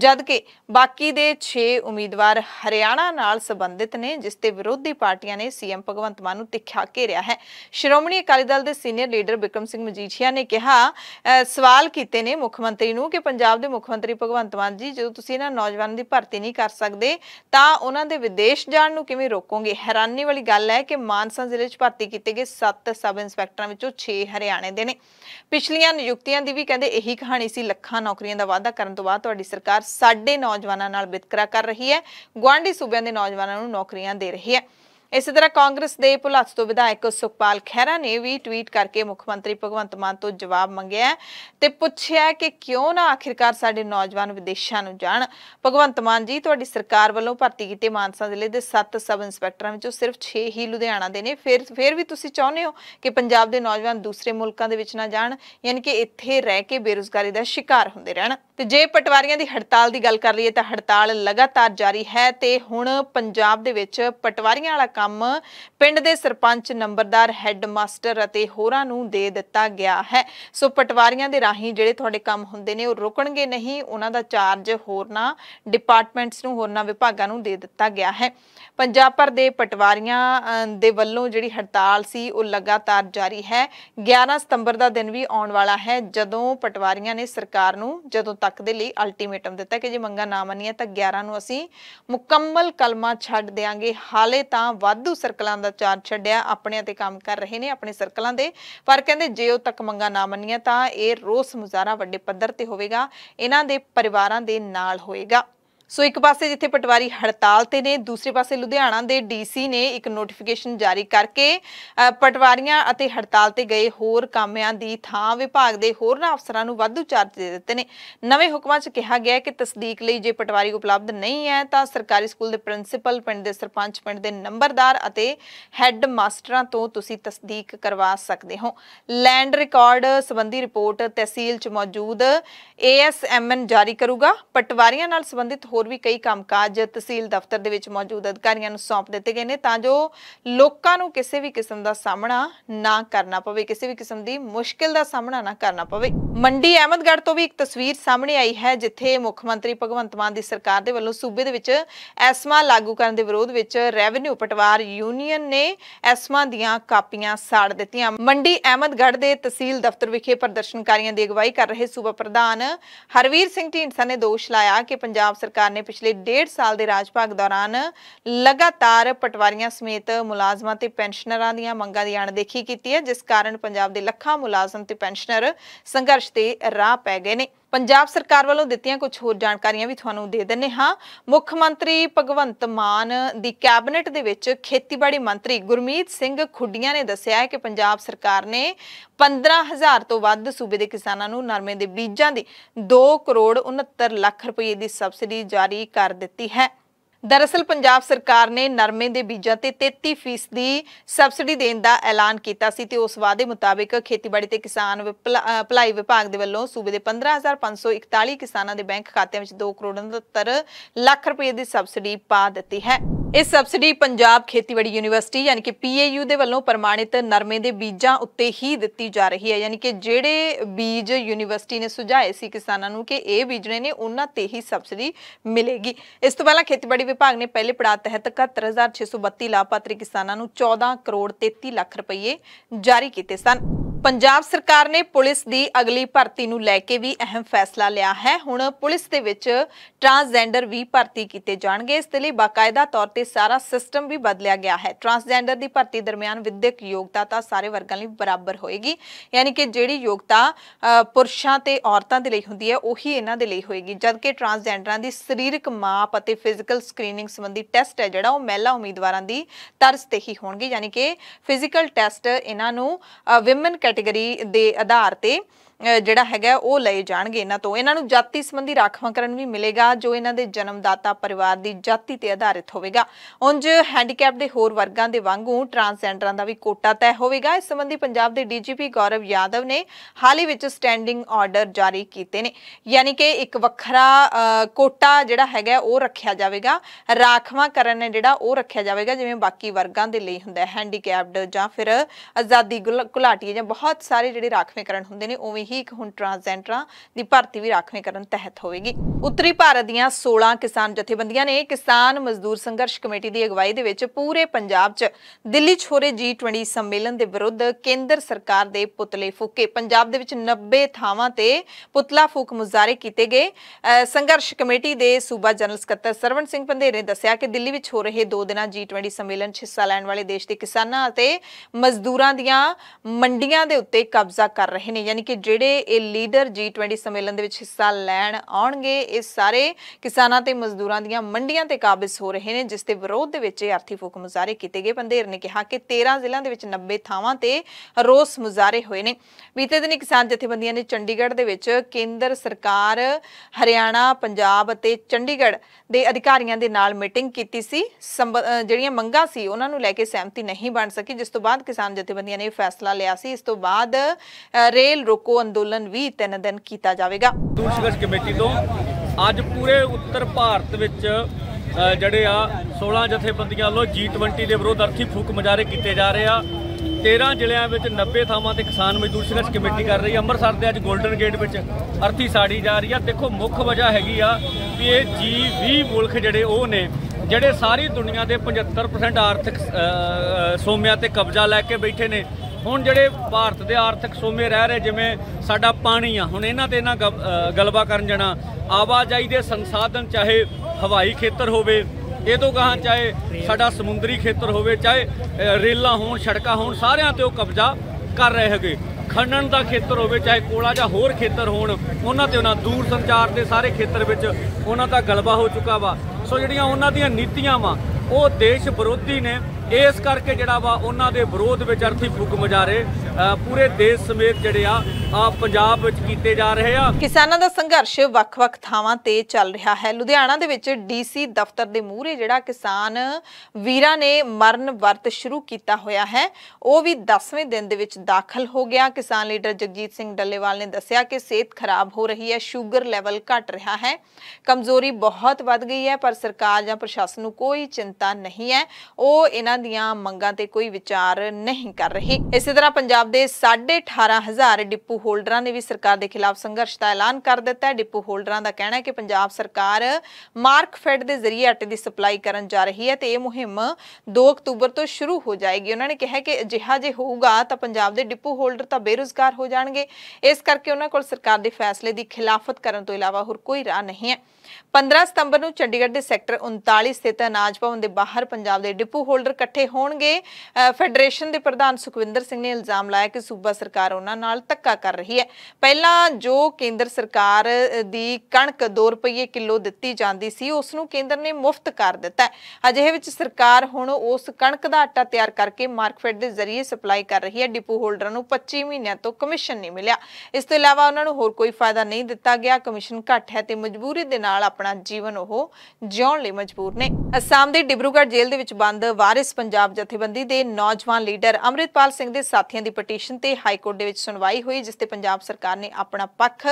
ਜਦਕਿ ਬਾਕੀ ਦੇ 6 ਉਮੀਦਵਾਰ ਹਰਿਆਣਾ ਨਾਲ ਸੰਬੰਧਿਤ ਨੇ ਜਿਸ ਤੇ ਵਿਰੋਧੀ ਪਾਰਟੀਆਂ ਨੇ ਸੀਐਮ ਭਗਵੰਤ ਮਾਨ ਨੂੰ ਤਿੱਖਾ ਘੇਰਿਆ ਹੈ ਸ਼੍ਰੋਮਣੀ ਅਕਾਲੀ ਦਲ ਦੇ ਸੀਨੀਅਰ ਲੀਡਰ ਵਿਕਰਮ ਸਿੰਘ ਮਜੀਠੀਆ ਨੇ ਕਿਹਾ ਸਵਾਲ ਕੀਤੇ ਨੇ ਮੁੱਖ ਮੰਤਰੀ ਨੂੰ ਕਿ ਪੰਜਾਬ ਦੇ ਮੁੱਖ ਮੰਤਰੀ ਭਗਵੰਤ ਮਾਨ ਜੀ ਜਦੋਂ ਤੁਸੀਂ ਇਹਨਾਂ ਨੌਜਵਾਨਾਂ ਦੀ ਭਰਤੀ ਨਹੀਂ ਕਰ ਸਕਦੇ ਤਾਂ ਉਹਨਾਂ ਦੇ ਵਿਦੇਸ਼ ਜਾਣ ਨੂੰ ਕਿਵੇਂ ਰੋਕੋਗੇ ਹੈਰਾਨੀ ਵਾਲੀ ਗੱਲ ਹੈ ਕਿ ਮਾਨਸਾ ਜ਼ਿਲ੍ਹੇ 'ਚ ਭਰਤੀ ਕੀਤੇ ਗਏ 7 ਸਬ ਇੰਸਪੈਕਟਰਾਂ ਵਿੱਚੋਂ 6 ਹਰਿਆਣੇ ਦੇ ਨੇ ਪਿਛਲੀਆਂ ਨਿਯੁਕਤੀਆਂ ਦੀ ਵੀ ਕਹਿੰਦੇ ਇਹੀ ਕਹਾਣੀ ਸੀ ਲੱਖਾਂ ਨੌਕਰੀਆਂ ਦਾ ਵਾਅਦਾ ਕਰਨ ਤੋਂ ਬਾਅਦ ਤੁਹਾਡੀ ਸਰਕਾਰ ਸਰਕਾਰ ਸਾਡੇ ਨੌਜਵਾਨਾਂ ਨਾਲ ਵਿਤਕਰਾ ਕਰ ਰਹੀ ਹੈ ਗਵਾਂਡੀ ਸੂਬਿਆਂ ਦੇ ਨੌਜਵਾਨਾਂ ਨੂੰ ਨੌਕਰੀਆਂ ਦੇ ਰਹੀ ਹੈ ਇਸੇ ਤਰ੍ਹਾਂ ਕਾਂਗਰਸ ਦੇ ਭੁਲੱਥ ਤੋਂ ਵਿਧਾਇਕ ਸੁਖਪਾਲ ਖਹਿਰਾ ਨੇ ਵੀ ਟਵੀਟ ਕਰਕੇ ਮੁੱਖ ਮੰਤਰੀ ਭਗਵੰਤ ਮਾਨ ਤੋਂ ਜਵਾਬ ਮੰਗਿਆ ਤੇ ਪੁੱਛਿਆ ਕਿ ਕਿਉਂ ਨਾ ਆਖਿਰਕਾਰ ਸਾਡੇ ਨੌਜਵਾਨ ਵਿਦੇਸ਼ਾਂ ਨੂੰ ਜਾਣ ਭਗਵੰਤ ਮਾਨ ਜੀ ਤੁਹਾਡੀ ਸਰਕਾਰ ਵੱਲੋਂ ਭਰਤੀ ਕੀਤੇ ਮਾਨਸਾ ਜ਼ਿਲ੍ਹੇ ਦੇ 7 ਸਬ ਇੰਸਪੈਕਟਰਾਂ ਵਿੱਚੋਂ ਸਿਰਫ 6 ਹੀ ਲੁਧਿਆਣਾ ਦੇ ਨੇ ਫਿਰ ਫਿਰ ਵੀ ਤੁਸੀਂ ਚਾਹੁੰਦੇ ਹੋ ਕਿ ਪੰਜਾਬ ਦੇ ਨੌਜਵਾਨ ਦੂਸਰੇ ਮੁਲਕਾਂ ਦੇ ਵਿੱਚ ਨਾ ਜਾਣ ਯਾਨੀ ਕਿ ਇੱਥੇ ਰਹਿ ਕੇ ਬੇਰੋਜ਼ਗਾਰੀ ਦਾ ਸ਼ਿਕਾਰ ਹੁੰਦੇ ਰਹਿਣ ਤੇ ਜੇ ਪਟਵਾਰੀਆਂ ਦੀ ਹੜਤਾਲ ਦੀ ਗੱਲ ਕਰ ਲਈਏ ਤਾਂ ਹੜਤਾਲ ਲਗਾਤਾਰ ਜਾਰੀ ਹੈ ਤੇ ਹੁਣ ਪੰਜਾਬ ਦੇ ਵਿੱਚ ਪਟਵਾਰੀਆਂ ਵਾਲਾ ਕੰਮ ਪਿੰਡ ਦੇ ਸਰਪੰਚ ਨੰਬਰਦਾਰ ਹੈੱਡ ਮਾਸਟਰ ਅਤੇ ਹੋਰਾਂ ਨੂੰ ਦੇ ਦਿੱਤਾ ਗਿਆ ਹੈ ਸੋ ਪਟਵਾਰੀਆਂ ਦੇ ਰਾਹੀਂ ਜਿਹੜੇ ਤੁਹਾਡੇ ਕੰਮ ਹੁੰਦੇ ਨੇ ਉਹ ਰੁਕਣਗੇ ਨਹੀਂ ਉਹਨਾਂ ਦਾ ਚਾਰਜ ਹੋਰਨਾ ਡਿਪਾਰਟਮੈਂਟਸ ਨੂੰ ਹੋਰਨਾ ਵਿਭਾਗਾਂ ਨੂੰ ਦੇ ਦਿੱਤਾ ਗਿਆ ਹੈ ਪੰਜਾਬ ਭਰ ਦੇ ਪਟਵਾਰੀਆਂ ਦੇ ਵੱਲੋਂ ਜਿਹੜੀ ਹੜਤਾਲ ਸੀ ਉਹ ਲਗਾਤਾਰ ਜਾਰੀ ਹੈ 11 ਸਤੰਬਰ ਦਾ ਦਿਨ ਵੀ ਆਉਣ ਵਾਲਾ ਹੈ ਜਦੋਂ ਪਟਵਾਰੀਆਂ ਨੇ ਸਰਕਾਰ ਨੂੰ ਜਦੋਂ ਤੱਕ ਦੇ ਲਈ ਅਲਟੀਮੇਟਮ ਦਿੱਤਾ ਕਿ ਜੇ ਮੰਗਾ ਨਾ ਮੰਨੀਆਂ ਤਾਂ 11 ਨੂੰ ਅਸੀਂ ਮੁਕੰਮਲ ਕਲਮਾ ਛੱਡ ਦੇਾਂਗੇ ਹਾਲੇ ਤਾਂ ਵਾਧੂ ਸਰਕਲਾਂ ਦਾ ਚਾਰਜ ਛੱਡਿਆ ਆਪਣੇ ਤੇ ਕੰਮ ਕਰ ਰਹੇ ਨੇ ਆਪਣੇ ਸਰਕਲਾਂ ਦੇ ਪਰ ਕਹਿੰਦੇ ਜੇ ਉਹ ਤੱਕ ਮੰਗਾ ਨਾ ਮੰਨੀਆਂ ਤਾਂ ਇਹ ਰੋਸ ਮੁਜ਼ਾਹਰਾ ਵੱਡੇ ਪੱਧਰ ਤੇ ਹੋਵੇਗਾ ਇਹਨਾਂ ਦੇ ਪਰਿਵਾਰਾਂ ਦੇ ਨਾਲ ਹੋਏਗਾ ਸੋ ਇੱਕ ਪਾਸੇ ਜਿੱਥੇ ਪਟਵਾਰੀ ਹੜਤਾਲ ਤੇ ਨੇ ਦੂਸਰੇ ਪਾਸੇ ਲੁਧਿਆਣਾ ਦੇ ਡੀਸੀ ਨੇ ਇੱਕ ਨੋਟੀਫਿਕੇਸ਼ਨ ਜਾਰੀ ਕਰਕੇ ਪਟਵਾਰੀਆਂ ਅਤੇ ਹੜਤਾਲ ਤੇ ਗਏ ਹੋਰ ਕਾਮਿਆਂ ਦੀ ਥਾਂ ਵਿਭਾਗ ਦੇ ਨਾ ਅਫਸਰਾਂ ਨੂੰ ਵਾਧੂ ਚਾਰਜ ਦੇ ਦਿੱਤੇ ਨੇ ਨਵੇਂ ਹੁਕਮਾਂ 'ਚ ਕਿਹਾ ਗਿਆ ਕਿ ਤਸਦੀਕ ਲਈ ਜੇ ਪਟਵਾਰੀ ਉਪਲਬਧ ਨਹੀਂ ਹੈ ਤਾਂ ਸਰਕਾਰੀ ਸਕੂਲ ਦੇ ਪ੍ਰਿੰਸੀਪਲ ਪਿੰਡ ਦੇ ਸਰਪੰਚ ਪਿੰਡ ਦੇ ਨੰਬਰਦਾਰ ਅਤੇ ਹੈੱਡ ਮਾਸਟਰਾਂ ਤੋਂ ਤੁਸੀਂ ਤਸਦੀਕ ਕਰਵਾ ਸਕਦੇ ਹੋ ਲੈਂਡ ਰਿਕਾਰਡ ਸੰਬੰਧੀ ਰਿਪੋਰਟ ਤਹਿਸੀਲ 'ਚ ਮੌਜੂਦ ਏਐਸਐਮਐਨ ਜਾਰੀ ਕਰੂਗਾ ਪਟਵਾਰੀਆਂ ਨਾਲ ਸੰਬੰਧਿਤ ਹੋਰ ਵੀ ਕਈ ਕੰਮਕਾਜ ਤਹਿਸੀਲ ਦਫ਼ਤਰ ਦੇ ਵਿੱਚ ਮੌਜੂਦ ਅਧਿਕਾਰੀਆਂ ਨੂੰ ਸੌਂਪ ਦਿੱਤੇ ਗਏ ਨੇ ਤਾਂ ਜੋ ਲੋਕਾਂ ਨੂੰ ਕਿਸੇ ਵੀ ਕਿਸਮ ਦਾ ਸਾਹਮਣਾ ਨਾ ਕਰਨਾ ਪਵੇ ਕਿਸੇ ਵੀ ਕਿਸਮ ਦੀ ਮੁਸ਼ਕਿਲ ਦਾ ਸਾਹਮਣਾ ਨਾ ਕਰਨਾ ਪਵੇ ਮੰਡੀ ਅਹਿਮਦਗੜ੍ਹ ਤੋਂ ਵੀ ਇੱਕ ਤਸਵੀਰ ਸਾਹਮਣੇ ਆਈ ਹੈ ਜਿੱਥੇ ਮੁੱਖ ਮੰਤਰੀ ਭਗਵੰਤ ਮਾਨ ਦੀ ਸਰਕਾਰ ਦੇ ਵੱਲੋਂ ਸੂਬੇ ਦੇ ਵਿੱਚ ਐਸਮਾ ਲਾਗੂ ਕਰਨ ਦੇ ਵਿਰੋਧ ਵਿੱਚ ਰੈਵਨਿਊ ਪਟਵਾਰ ਯੂਨੀਅਨ ਨੇ ਐਸਮਾ ਦੀਆਂ ਕਾਪੀਆਂ ਸਾੜ ਦਿੱਤੀਆਂ ਮੰਡੀ ਅਹਿਮਦਗੜ੍ਹ ਦੇ ਤਹਿਸੀਲ ਦਫ਼ਤਰ ਵਿਖੇ ਪ੍ਰਦਰਸ਼ਨਕਾਰੀਆਂ ਦੀ ਅਗਵਾਈ ਕਰ ਰਹੇ ਸੂਬਾ ਪ੍ਰਧਾਨ ਹਰਵੀਰ ਸਿੰਘ ਢੀਂਡਸਾ ਨੇ ਦੋਸ਼ ਲਾਇਆ ਕਿ ਪੰਜਾਬ ਸਰਕਾਰ ਸਰਕਾਰ ਨੇ ਪਿਛਲੇ ਡੇਢ ਸਾਲ ਦੇ ਰਾਜ ਭਾਗ ਦੌਰਾਨ ਲਗਾਤਾਰ ਪਟਵਾਰੀਆਂ ਸਮੇਤ ਮੁਲਾਜ਼ਮਾਂ ਤੇ ਪੈਨਸ਼ਨਰਾਂ ਦੀਆਂ ਮੰਗਾਂ ਦੀ ਅਣਦੇਖੀ ਕੀਤੀ ਹੈ ਜਿਸ ਕਾਰਨ ਪੰਜਾਬ ਦੇ ਲੱਖਾਂ ਮੁਲਾਜ਼ਮ ਤੇ ਪੈਨਸ਼ਨਰ ਸੰਘਰਸ਼ ਤੇ ਰਾਹ ਪੈ ਗਏ ਨੇ ਪੰਜਾਬ ਸਰਕਾਰ ਵੱਲੋਂ ਦਿੱਤੀਆਂ ਕੁਝ ਹੋਰ ਜਾਣਕਾਰੀਆਂ ਵੀ ਤੁਹਾਨੂੰ ਦੇ ਦਿੰਨੇ ਹਾਂ ਮੁੱਖ ਮੰਤਰੀ ਭਗਵੰਤ ਮਾਨ ਦੀ ਕੈਬਨਿਟ ਦੇ ਵਿੱਚ ਖੇਤੀਬਾੜੀ ਮੰਤਰੀ ਗੁਰਮੀਤ ਸਿੰਘ ਖੁੱਡੀਆਂ ਨੇ ਦੱਸਿਆ ਹੈ ਕਿ ਪੰਜਾਬ ਸਰਕਾਰ ਨੇ 15000 ਤੋਂ ਵੱਧ ਸੂਬੇ ਦੇ ਕਿਸਾਨਾਂ ਨੂੰ ਨਰਮੇ ਦੇ ਬੀਜਾਂ ਦੀ 2 ਕਰੋੜ 69 ਲੱਖ ਰੁਪਏ ਦੀ ਸਬਸਿਡੀ ਜਾਰੀ ਕਰ ਦਿੱਤੀ ਹੈ ਦਰਅਸਲ ਪੰਜਾਬ ਸਰਕਾਰ ਨੇ ਨਰਮੇ ਦੇ ਬੀਜਾਂ ਤੇ 33% ਦੀ ਸਬਸਿਡੀ ਦੇਣ ਦਾ ਐਲਾਨ ਕੀਤਾ ਸੀ ਤੇ ਉਸ ਵਾਅਦੇ ਮੁਤਾਬਕ ਖੇਤੀਬਾੜੀ ਤੇ ਕਿਸਾਨ ਭਲਾਈ ਵਿਭਾਗ ਦੇ ਵੱਲੋਂ ਸੂਬੇ ਦੇ 15541 ਕਿਸਾਨਾਂ ਦੇ ਬੈਂਕ ਖਾਤਿਆਂ ਵਿੱਚ 2 ਕਰੋੜ 70 ਲੱਖ ਰੁਪਏ ਦੀ ਸਬਸਿਡੀ ਪਾ ਦਿੱਤੀ ਹੈ ਇਹ ਸਬਸਿਡੀ ਪੰਜਾਬ ਖੇਤੀਬਾੜੀ ਯੂਨੀਵਰਸਿਟੀ ਯਾਨੀ ਕਿ ਪੀਏਯੂ ਦੇ ਵੱਲੋਂ ਪ੍ਰਮਾਣਿਤ ਨਰਮੇ ਦੇ ਬੀਜਾਂ ਉੱਤੇ ਹੀ ਦਿੱਤੀ ਜਾ ਰਹੀ ਹੈ ਯਾਨੀ ਕਿ ਜਿਹੜੇ ਬੀਜ ਯੂਨੀਵਰਸਿਟੀ ਨੇ ਸੁਝਾਏ ਸੀ ਕਿਸਾਨਾਂ ਨੂੰ ਕਿ ਇਹ ਬੀਜਣੇ ਨੇ ਉਹਨਾਂ ਤੇ ਹੀ ਸਬਸਿਡੀ ਮਿਲੇਗੀ ਇਸ ਤੋਂ ਪਹਿਲਾਂ ਖੇਤੀਬਾੜੀ ਵਿਭਾਗ ਨੇ ਪਹਿਲੇ ਪੜਾਅ ਤਹਿਤ 71632 ਲਾਭਪਾਤਰੀ ਕਿਸਾਨਾਂ ਨੂੰ 14 ਕਰੋੜ 33 ਲੱਖ ਰੁਪਏ ਜਾਰੀ ਕੀਤੇ ਸਨ ਪੰਜਾਬ ਸਰਕਾਰ ਨੇ ਪੁਲਿਸ ਦੀ ਅਗਲੀ ਭਰਤੀ ਨੂੰ ਲੈ ਕੇ ਵੀ ਅਹਿਮ ਫੈਸਲਾ ਲਿਆ ਹੈ ਹੁਣ ਪੁਲਿਸ ਦੇ ਵਿੱਚ ਟਰਾਂਸਜੈਂਡਰ ਵੀ ਭਰਤੀ ਕੀਤੇ ਜਾਣਗੇ ਇਸ ਦੇ ਲਈ ਬਾਕਾਇਦਾ ਤੌਰ ਤੇ ਸਾਰਾ ਸਿਸਟਮ ਵੀ ਬਦਲਿਆ ਗਿਆ ਹੈ ਟਰਾਂਸਜੈਂਡਰ ਦੀ ਭਰਤੀ ਦਰਮਿਆਨ ਵਿਦਿਅਕ ਯੋਗਤਾ ਤਾਂ ਸਾਰੇ ਵਰਗਾਂ ਲਈ ਬਰਾਬਰ ਹੋਏਗੀ ਯਾਨੀ ਕਿ ਜਿਹੜੀ ਯੋਗਤਾ ਪੁਰਸ਼ਾਂ ਤੇ ਔਰਤਾਂ ਦੇ ਲਈ ਹੁੰਦੀ ਹੈ ਉਹੀ ਇਹਨਾਂ ਦੇ ਲਈ ਹੋਏਗੀ ਜਦਕਿ ਟਰਾਂਸਜੈਂਡਰਾਂ ਦੀ ਸਰੀਰਕ ਮਾਪ ਅਤੇ ਫਿਜ਼ੀਕਲ ਸਕਰੀਨਿੰਗ ਸੰਬੰਧੀ ਟੈਸਟ ਹੈ ਜਿਹੜਾ ਉਹ ਮਹਿਲਾ ਉਮੀਦਵਾਰਾਂ ਦੀ ਤਰਜ਼ ਤੇ ਹੀ ਹੋਣਗੇ ਯਾਨੀ ਕਿ ਫਿਜ਼ੀਕਲ ਟੈਸਟ ਇਹਨਾਂ ਨੂੰ ਵਿਮਨ ਕੈਟਾਗਰੀ ਦੇ ਆਧਾਰ ਤੇ ਜਿਹੜਾ ਹੈਗਾ ਉਹ ਲਏ ਜਾਣਗੇ ਇਹਨਾਂ ਤੋਂ ਇਹਨਾਂ ਨੂੰ ਜਾਤੀ ਸੰਬੰਧੀ ਰਾਖਵਾਂਕਰਨ ਵੀ ਮਿਲੇਗਾ ਜੋ ਇਹਨਾਂ ਦੇ ਜਨਮਦਾਤਾ ਪਰਿਵਾਰ ਦੀ ਜਾਤੀ ਤੇ ਆਧਾਰਿਤ ਹੋਵੇਗਾ ਉੰਜ ਹੈਂਡੀਕੈਪ ਦੇ ਹੋਰ ਵਰਗਾਂ ਦੇ ਵਾਂਗੂ ਟਰਾਂਸਜੈਂਡਰਾਂ ਦਾ ਵੀ ਕੋਟਾ ਤੈਅ ਹੋਵੇਗਾ ਇਸ ਸੰਬੰਧੀ ਪੰਜਾਬ ਦੇ ਡੀਜੀਪੀ ਗੌਰਵ ਯਾਦਵ ਨੇ ਹਾਲ ਹੀ ਵਿੱਚ ਸਟੈਂਡਿੰਗ ਆਰਡਰ ਜਾਰੀ ਕੀਤੇ ਨੇ ਯਾਨੀ ਕਿ ਇੱਕ ਵੱਖਰਾ ਕੋਟਾ ਜਿਹੜਾ ਹੈਗਾ ਉਹ ਰੱਖਿਆ ਜਾਵੇਗਾ ਰਾਖਵਾਂਕਰਨ ਜਿਹੜਾ ਉਹ ਰੱਖਿਆ ਜਾਵੇਗਾ ਜਿਵੇਂ ਬਾਕੀ ਵਰਗਾਂ ਦੇ ਲਈ ਹੁੰਦਾ ਹੈ ਹੈਂਡੀਕੈਪਡ ਜਾਂ ਫਿਰ ਆਜ਼ਾਦੀ ਘੁਲਾਟੀਆਂ ਜਾਂ ਬਹੁਤ ਸਾਰੇ ਜਿਹੜੇ ਰਾਖਵੇਂਕਰਨ ਹੁੰਦੇ ਨੇ ਉਵੇਂ ਹੀ ਹੁਣ ਟਰਾਂਸਜੈਂਡਰਾਂ ਦੀ ਭਰਤੀ ਵੀ ਰਾਖਵੇਂ ਕਰਨ ਤਹਿਤ ਹੋਵੇਗੀ ਉੱਤਰੀ ਭਾਰਤ ਦੀਆਂ 16 ਕਿਸਾਨ ਜਥੇਬੰਦੀਆਂ ਨੇ ਕਿਸਾਨ ਮਜ਼ਦੂਰ ਸੰਘਰਸ਼ ਕਮੇਟੀ ਦੀ ਅਗਵਾਈ ਦੇ ਵਿੱਚ ਪੂਰੇ ਪੰਜਾਬ 'ਚ ਦਿੱਲੀ ਛੋਰੇ G20 ਸੰਮੇਲਨ ਦੇ ਵਿਰੁੱਧ ਕੇਂਦਰ ਸਰਕਾਰ ਦੇ ਪੁਤਲੇ ਫੂਕੇ ਪੰਜਾਬ ਦੇ ਵਿੱਚ 90 ਥਾਵਾਂ ਤੇ ਪੁਤਲਾ ਫੂਕ ਮੁਜ਼ਾਰੇ ਕੀਤੇ ਗਏ ਸੰਘਰਸ਼ ਕਮੇਟੀ ਦੇ ਸੂਬਾ ਜਨਰਲ ਸਕੱਤਰ ਸਰਵਣ ਸਿੰਘ ਪੰਧੇਰ ਨੇ ਦੱਸਿਆ ਕਿ ਦਿੱਲੀ ਵਿੱਚ ਹੋ ਰਹੇ 2 ਦਿਨਾਂ G20 ਸੰਮੇਲਨ 'ਚ ਹਿੱਸਾ ਲੈਣ ਵਾਲੇ ਦੇਸ਼ ਦੇ ਕਿਸਾਨਾਂ ਅਤੇ ਮਜ਼ਦੂਰਾਂ ਦੀਆਂ ਮੰਡੀਆਂ ਦੇ ਉੱਤੇ ਕਬਜ਼ਾ ਕਰ ਰਹੇ ਨੇ ਯਾਨੀ ਕਿ ਜਿਹੜੇ ਇਹ ਲੀਡਰ G20 ਸੰਮੇਲਨ ਦੇ ਵਿੱਚ ਹਿੱਸਾ ਲੈਣ ਆਉਣਗੇ ਇਹ ਸਾਰੇ ਕਿਸਾਨਾਂ ਤੇ ਮਜ਼ਦੂਰਾਂ ਦੀਆਂ ਮੰਡੀਆਂ ਤੇ ਕਾਬਜ਼ ਹੋ ਰਹੇ ਨੇ ਜਿਸ ਦੇ ਵਿਰੋਧ ਦੇ ਵਿੱਚ ਆਰਥੀ ਫੂਕ ਮੁਜ਼ਾਰੇ ਕੀਤੇ ਗਏ ਪੰਧੇਰ ਨੇ ਕਿਹਾ ਕਿ 13 ਜ਼ਿਲ੍ਹਿਆਂ ਦੇ ਵਿੱਚ 90 ਥਾਵਾਂ ਤੇ ਰੋਸ ਮੁਜ਼ਾਰੇ ਹੋਏ ਨੇ ਬੀਤੇ ਦਿਨ ਕਿਸਾਨ ਜਥੇਬੰਦੀਆਂ ਨੇ ਚੰਡੀਗੜ੍ਹ ਦੇ ਵਿੱਚ ਕੇਂਦਰ ਸਰਕਾਰ ਹਰਿਆਣਾ ਪੰਜਾਬ ਅਤੇ ਚੰਡੀਗੜ੍ਹ ਦੇ ਅਧਿਕਾਰੀਆਂ ਦੇ ਨਾਲ ਮੀਟਿੰਗ ਕੀਤੀ ਸੀ ਜਿਹੜੀਆਂ ਮੰਗਾਂ ਸੀ ਉਹਨਾਂ ਨੂੰ ਲੈ ਕੇ ਸਹਿਮਤੀ ਨਹੀਂ ਬਣ ਸਕੀ ਜਿਸ ਤੋਂ ਬਾਅਦ ਕਿਸਾਨ ਜਥੇਬੰਦੀਆਂ ਨੇ ਫੈਸਲਾ ਲਿਆ ਸੀ ਇਸ ਤੋਂ ਬਾਅਦ ਰੇਲ ਰੋਕੋ ਅੰਦੋਲਨ ਵੀ 3 ਦਿਨ ਕੀਤਾ ਜਾਵੇਗਾ ਦੂਸ਼ਗਸ਼ ਕਮੇਟੀ ਤੋਂ ਅੱਜ ਪੂਰੇ ਉੱਤਰ ਭਾਰਤ ਵਿੱਚ ਜਿਹੜੇ ਆ 16 ਜਥੇਬੰਦੀਆਂ ਵੱਲੋਂ ਜੀ20 ਦੇ ਵਿਰੋਧ ਅਰਥੀ ਫੂਕ ਮਜਾਰੇ ਕੀਤੇ ਜਾ ਰਹੇ ਆ 13 ਜ਼ਿਲ੍ਹਿਆਂ ਵਿੱਚ 90 ਥਾਵਾਂ ਤੇ ਕਿਸਾਨ ਮਜ਼ਦੂਰ ਸੰਘਰਸ਼ ਕਮੇਟੀ ਕਰ ਰਹੀ ਹੈ ਅੰਮ੍ਰਿਤਸਰ ਦੇ ਅੱਜ 골ਡਨ ਗੇਟ ਵਿੱਚ ਅਰਥੀ ਸਾੜੀ ਜਾ ਰਹੀ ਆ ਦੇਖੋ ਮੁੱਖ ਵਜ੍ਹਾ ਹੈਗੀ ਆ ਕਿ ਇਹ ਜੀ20 ਮੁਲਕ ਜਿਹੜੇ ਉਹ ਨੇ ਜਿਹੜੇ ਸਾਰੀ ਦੁਨੀਆ ਦੇ 75% ਆਰਥਿਕ ਸੋਮਿਆਂ ਤੇ ਕਬਜ਼ਾ ਲੈ ਕੇ ਬੈਠੇ ਨੇ ਹੁਣ ਜਿਹੜੇ ਭਾਰਤ ਦੇ ਆਰਥਿਕ ਸੋਮੇ ਰਹਿ ਰਹੇ ਜਿਵੇਂ ਸਾਡਾ ਪਾਣੀ ਆ ਹੁਣ ਇਹਨਾਂ ਤੇ ਇਹਨਾਂ ਗਲਬਾ ਕਰਨ ਜਾਣਾ ਆਵਾਜਾਈ ਦੇ ਸੰਸਾਧਨ ਚਾਹੇ ਹਵਾਈ ਖੇਤਰ ਹੋਵੇ ਇਹ ਤੋਂ ਗਾਹਾਂ ਚਾਹੇ ਸਾਡਾ ਸਮੁੰਦਰੀ ਖੇਤਰ ਹੋਵੇ ਚਾਹੇ ਰੇਲਾਂ ਹੋਣ ਸੜਕਾਂ ਹੋਣ ਸਾਰਿਆਂ ਤੇ ਉਹ ਕਬਜ਼ਾ ਕਰ ਰਹੇ ਹੈਗੇ ਖੰਡਣ ਦਾ ਖੇਤਰ ਹੋਵੇ ਚਾਹੇ ਕੋਲਾ ਜਾਂ ਹੋਰ ਖੇਤਰ ਹੋਣ ਉਹਨਾਂ ਤੇ ਉਹਨਾਂ ਦੂਰ ਸੰਚਾਰ ਦੇ ਸਾਰੇ ਖੇਤਰ ਵਿੱਚ ਉਹਨਾਂ ਦਾ ਗਲਬਾ ਹੋ ਚੁੱਕਾ ਵਾ ਸੋ ਜਿਹੜੀਆਂ ਉਹਨਾਂ ਦੀਆਂ ਨੀਤੀਆਂ ਵਾ ਉਹ ਦੇਸ਼ ਵਿਰੋਧੀ ਨੇ ਇਸ ਕਰਕੇ ਜਿਹੜਾ ਵਾ ਉਹਨਾਂ ਦੇ ਵਿਰੋਧ ਵਿੱਚ ਅਰਥੀ ਫੂਕ ਮਜਾਰੇ ਪੂਰੇ ਦੇਸ਼ ਸਮੇਤ ਜਿਹੜੇ ਆ ਆ ਪੰਜਾਬ ਵਿੱਚ ਕੀਤੇ ਜਾ ਰਹੇ ਆ ਕਿਸਾਨਾਂ ਦਾ ਸੰਘਰਸ਼ ਵੱਖ-ਵੱਖ ਥਾਵਾਂ ਤੇ ਚੱਲ ਰਿਹਾ ਹੈ ਲੁਧਿਆਣਾ ਦੇ ਵਿੱਚ ਡੀਸੀ ਦਫ਼ਤਰ ਦੇ ਮੂਹਰੇ ਜਿਹੜਾ ਕਿਸਾਨ ਵੀਰਾਂ ਨੇ ਮਰਨ ਵਰਤ ਸ਼ੁਰੂ ਕੀਤਾ ਹੋਇਆ ਹੈ ਉਹ ਵੀ 10ਵੇਂ ਦਿਨ ਦੇ ਵਿੱਚ ਦਾਖਲ ਹੋ ਗਿਆ ਕਿਸਾਨ ਲੀਡਰ ਜਗਜੀਤ ਸਿੰਘ ਡੱਲੇਵਾਲ ਨੇ ਦੱਸਿਆ ਕਿ ਸਿਹਤ ਖਰਾਬ ਹੋ ਰਹੀ ਹੈ ਸ਼ੂਗਰ ਲੈਵਲ ਘਟ ਰਿਹਾ ਹੈ ਕਮਜ਼ੋਰੀ ਬਹੁਤ ਵੱਧ ਗਈ ਹੈ ਪਰ ਸਰਕਾਰ ਜਾਂ ਪ੍ਰਸ਼ਾਸਨ ਨੂੰ ਕੋਈ ਚਿੰਤਾ ਨਹੀਂ ਹੈ ਉਹ ਇਹਨਾਂ ਲੋਕਾਂ ਦੀਆਂ ਮੰਗਾਂ ਤੇ ਕੋਈ ਵਿਚਾਰ ਨਹੀਂ ਕਰ ਰਹੀ ਇਸੇ ਤਰ੍ਹਾਂ ਪੰਜਾਬ ਦੇ 18500 ਡਿਪੂ ਹੋਲਡਰਾਂ ਨੇ ਵੀ ਸਰਕਾਰ ਦੇ ਖਿਲਾਫ ਸੰਘਰਸ਼ ਦਾ ਐਲਾਨ ਕਰ ਦਿੱਤਾ ਹੈ ਡਿਪੂ ਹੋਲਡਰਾਂ ਦਾ ਕਹਿਣਾ ਹੈ ਕਿ ਪੰਜਾਬ ਸਰਕਾਰ ਮਾਰਕ ਫੈਡ ਦੇ ਜ਼ਰੀਏ ਆਟੇ ਦੀ ਸਪਲਾਈ ਕਰਨ ਜਾ ਰਹੀ ਹੈ ਤੇ ਇਹ ਮੁਹਿੰਮ 2 ਅਕਤੂਬਰ ਤੋਂ ਸ਼ੁਰੂ ਹੋ ਜਾਏਗੀ ਉਹਨਾਂ ਨੇ ਕਿਹਾ ਕਿ ਅਜਿਹਾ ਜੇ ਹੋਊਗਾ ਤਾਂ ਪੰਜਾਬ ਦੇ ਡਿਪੂ ਹੋਲਡਰ ਤਾਂ ਬੇਰੋਜ਼ਗਾਰ ਹੋ ਜਾਣਗੇ ਇਸ ਕਰਕੇ ਉਹਨਾਂ ਕੋਲ ਸਰਕਾਰ ਦੇ ਫੈਸਲੇ ਦੀ ਖਿਲਾਫਤ ਕਰਨ ਤੋਂ ਇਲਾਵਾ ਹੋਰ ਕੋਈ ਰਾਹ ਨਹੀਂ ਹੈ 15 ਸਤੰਬਰ ਨੂੰ ਚੰਡੀਗੜ੍ਹ ਦੇ ਸੈਕਟਰ 39 ਸਥਿਤ ਅਨਾਜ ਭਵਨ ਦੇ ਬਾਹਰ ਪੰਜਾਬ ਦੇ ਡਿਪੂ ਹੋਲਡਰ ਇਕੱਠੇ ਹੋਣਗੇ ਫੈਡਰੇਸ਼ਨ ਦੇ ਪ੍ਰਧਾਨ ਸੁਖਵਿੰਦਰ ਸਿੰਘ ਨੇ ਇਲਜ਼ਾਮ ਲਾਇਆ ਕਿ ਸੂਬਾ ਸਰਕਾਰ ਉਹਨਾਂ ਨਾਲ ਧੱਕਾ ਕਰ ਰਹੀ ਹੈ ਪਹਿਲਾਂ ਜੋ ਕੇਂਦਰ ਸਰਕਾਰ ਦੀ ਕਣਕ 2 ਰੁਪਏ ਕਿਲੋ ਦਿੱਤੀ ਜਾਂਦੀ ਸੀ ਉਸ ਨੂੰ ਕੇਂਦਰ ਨੇ ਮੁਫਤ ਕਰ ਦਿੱਤਾ ਅਜਿਹੇ ਵਿੱਚ ਸਰਕਾਰ ਹੁਣ ਉਸ ਕਣਕ ਦਾ ਆਟਾ ਤਿਆਰ ਕਰਕੇ ਮਾਰਕਫੈਡ ਦੇ ਜ਼ਰੀਏ ਸਪਲਾਈ ਕਰ ਰਹੀ ਹੈ ਡਿਪੂ ਹੋਲਡਰਾਂ ਨੂੰ 25 ਮਹੀਨਿਆਂ ਤੋਂ ਕਮਿਸ਼ਨ ਨਹੀਂ ਮਿਲਿਆ ਇਸ ਤੋਂ ਇਲਾਵਾ ਉਹਨਾਂ ਨੂੰ ਹੋਰ ਕੋਈ ਫਾਇਦਾ ਨਹੀਂ ਦਿੱਤਾ ਗਿਆ ਕਮਿਸ਼ਨ ਘੱਟ ਹੈ ਤੇ ਮਜਬੂਰੀ ਦੇ ਨਾਲ ਨਾਲ ਆਪਣਾ ਜੀਵਨ ਉਹ ਜਿਉਣ ਲਈ ਮਜਬੂਰ ਨੇ ਅਸਾਮ ਦੇ ਡਿਬਰੂਗੜ੍ਹ ਜੇਲ੍ਹ ਦੇ ਵਿੱਚ ਬੰਦ ਵਾਰਿਸ ਪੰਜਾਬ ਜਥੇਬੰਦੀ ਦੇ ਨੌਜਵਾਨ ਲੀਡਰ ਅਮਰਿਤਪਾਲ ਸਿੰਘ ਦੇ ਸਾਥੀਆਂ ਦੀ ਪਟੀਸ਼ਨ ਤੇ ਹਾਈ ਕੋਰਟ ਦੇ ਵਿੱਚ ਸੁਣਵਾਈ ਹੋਈ ਜਿਸ ਤੇ ਪੰਜਾਬ ਸਰਕਾਰ ਨੇ ਆਪਣਾ ਪੱਖ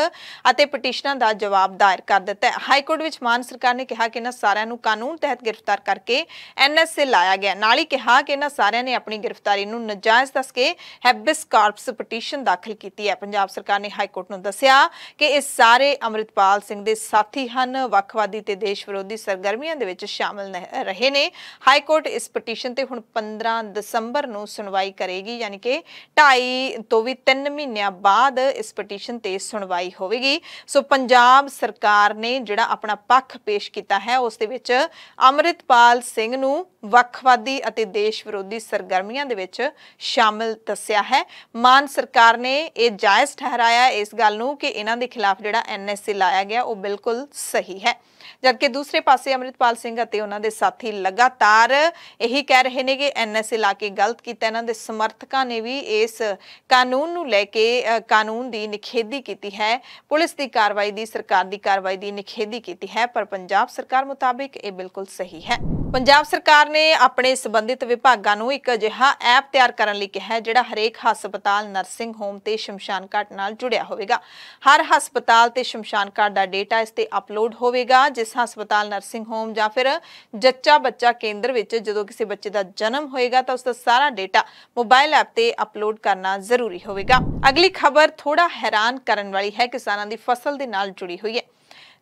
ਅਤੇ ਪਟੀਸ਼ਨਾਂ ਦਾ ਜਵਾਬ ਦਾਇਰ ਕਰ ਦਿੱਤਾ ਹੈ ਹਾਈ ਕੋਰਟ ਵਿੱਚ ਮਾਨ ਸਰਕਾਰ ਨੇ ਕਿਹਾ ਕਿ ਇਹਨਾਂ ਸਾਰਿਆਂ ਨੂੰ ਕਾਨੂੰਨ ਤਹਿਤ ਗ੍ਰਿਫਤਾਰ ਕਰਕੇ ਐਨਐਸਏ ਲਾਇਆ ਗਿਆ ਨਾਲ ਹੀ ਕਿਹਾ ਕਿ ਇਹਨਾਂ ਸਾਰਿਆਂ ਨੇ ਆਪਣੀ ਗ੍ਰਿਫਤਾਰੀ ਨੂੰ ਨਜਾਇਜ਼ ਦੱਸ ਕੇ ਹੈਬਿਸ ਕਾਰਪਸ ਪਟੀਸ਼ਨ ਦਾਖਲ ਕੀਤੀ ਹੈ ਪੰਜਾਬ ਸਰਕਾਰ ਨੇ ਹਾਈ ਕੋਰਟ ਨੂੰ ਦੱਸਿਆ ਕਿ ਇਹ ਸਾਰੇ ਅਮਰਿਤਪਾਲ ਸਿੰਘ ਦੇ ਸਾਥੀ ਹਨ ਵੱਖਵਾਦੀ ਤੇ ਦੇਸ਼ ਵਿਰੋਧੀ ਸਰਗਰਮੀਆਂ ਦੇ ਵਿੱਚ ਸ਼ਾਮਲ ਰਹੇ ਨੇ ਹਾਈ ਕੋਰਟ ਇਸ ਪਟੀਸ਼ਨ ਤੇ ਹੁਣ 15 ਦਸੰਬਰ ਨੂੰ ਸੁਣਵਾਈ ਕਰੇਗੀ ਯਾਨੀ ਕਿ 2.5 ਤੋਂ ਵੀ 3 ਮਹੀਨਿਆਂ ਬਾਅਦ ਇਸ ਪਟੀਸ਼ਨ ਤੇ ਸੁਣਵਾਈ ਹੋਵੇਗੀ ਸੋ ਪੰਜਾਬ ਸਰਕਾਰ ਨੇ ਜਿਹੜਾ ਆਪਣਾ ਪੱਖ ਪੇਸ਼ ਕੀਤਾ ਹੈ ਉਸ ਦੇ ਵਿੱਚ ਅਮਰਿਤਪਾਲ ਸਿੰਘ ਨੂੰ ਵੱਖਵਾਦੀ ਅਤੇ ਦੇਸ਼ ਵਿਰੋਧੀ ਸਰਗਰਮੀਆਂ ਦੇ ਵਿੱਚ ਸ਼ਾਮਲ ਦੱਸਿਆ ਹੈ ਮਾਨ ਸਰਕਾਰ ਨੇ ਇਹ ਜਾਇਜ਼ ਠਹਿਰਾਇਆ ਇਸ ਗੱਲ ਨੂੰ ਕਿ ਇਹਨਾਂ ਦੇ ਖਿਲਾਫ ਜਿਹੜਾ ਐਨਐਸਸੀ ਲਾਇਆ ਗਿਆ ਉਹ ਬਿਲਕੁਲ ਸਹੀ ਰਹੀ ਹੈ ਜਦਕਿ ਦੂਸਰੇ ਪਾਸੇ ਅਮਰਿਤਪਾਲ ਸਿੰਘ ਅਤੇ ਉਹਨਾਂ ਦੇ ਸਾਥੀ ਲਗਾਤਾਰ ਇਹੀ ਕਹਿ ਰਹੇ ਨੇ ਕਿ ਐਨਐਸ ਇਲਾਕੇ ਗਲਤ ਕੀਤਾ ਇਹਨਾਂ ਦੇ ਸਮਰਥਕਾਂ ਨੇ ਵੀ ਇਸ ਕਾਨੂੰਨ ਨੂੰ ਲੈ ਕੇ ਕਾਨੂੰਨ ਦੀ ਨਿਖੇਧੀ ਕੀਤੀ ਹੈ ਪੁਲਿਸ ਦੀ ਕਾਰਵਾਈ ਦੀ ਸਰਕਾਰ ਦੀ ਕਾਰਵਾਈ ਦੀ ਨਿਖੇਧੀ ਕੀਤੀ ਹੈ ਪਰ ਪੰਜਾਬ ਸਰਕਾਰ ਮੁਤਾਬਿਕ ਇਹ ਬਿਲਕੁਲ ਸਹੀ ਹੈ ਪੰਜਾਬ ਸਰਕਾਰ ਨੇ ਆਪਣੇ ਸਬੰਧਿਤ ਵਿਭਾਗਾਂ ਨੂੰ ਇੱਕ ਅਜਿਹਾ ਐਪ ਤਿਆਰ ਕਰਨ ਲਈ ਕਿਹਾ ਹੈ ਜਿਹੜਾ ਹਰੇਕ ਹਸਪਤਾਲ ਨਰਸਿੰਗ ਹੋਮ ਤੇ ਸ਼ਮਸ਼ਾਨ ਘਾਟ ਨਾਲ ਜੁੜਿਆ ਹੋਵੇਗਾ ਹਰ ਹਸਪਤਾਲ ਤੇ ਸ਼ਮਸ਼ਾਨ ਘਾਟ ਦਾ ਡਾਟਾ ਇਸ ਤੇ ਅਪਲੋਡ ਹੋਵੇਗਾ ਜਿਸ ਹਸਪਤਾਲ ਨਰਸਿੰਗ ਹੋਮ ਜਾਂ ਫਿਰ ਜੱਚਾ ਬੱਚਾ ਕੇਂਦਰ ਵਿੱਚ ਜਦੋਂ ਕਿਸੇ ਬੱਚੇ ਦਾ ਜਨਮ ਹੋਏਗਾ ਤਾਂ ਉਸ ਦਾ ਸਾਰਾ ਡਾਟਾ ਮੋਬਾਈਲ ਐਪ ਤੇ ਅਪਲੋਡ ਕਰਨਾ ਜ਼ਰੂਰੀ ਹੋਵੇਗਾ ਅਗਲੀ ਖਬਰ ਥੋੜਾ ਹੈਰਾਨ ਕਰਨ ਵਾਲੀ ਹੈ ਕਿਸਾਨਾਂ ਦੀ ਫਸਲ ਦੇ ਨਾਲ ਜੁੜੀ ਹੋਈ ਹੈ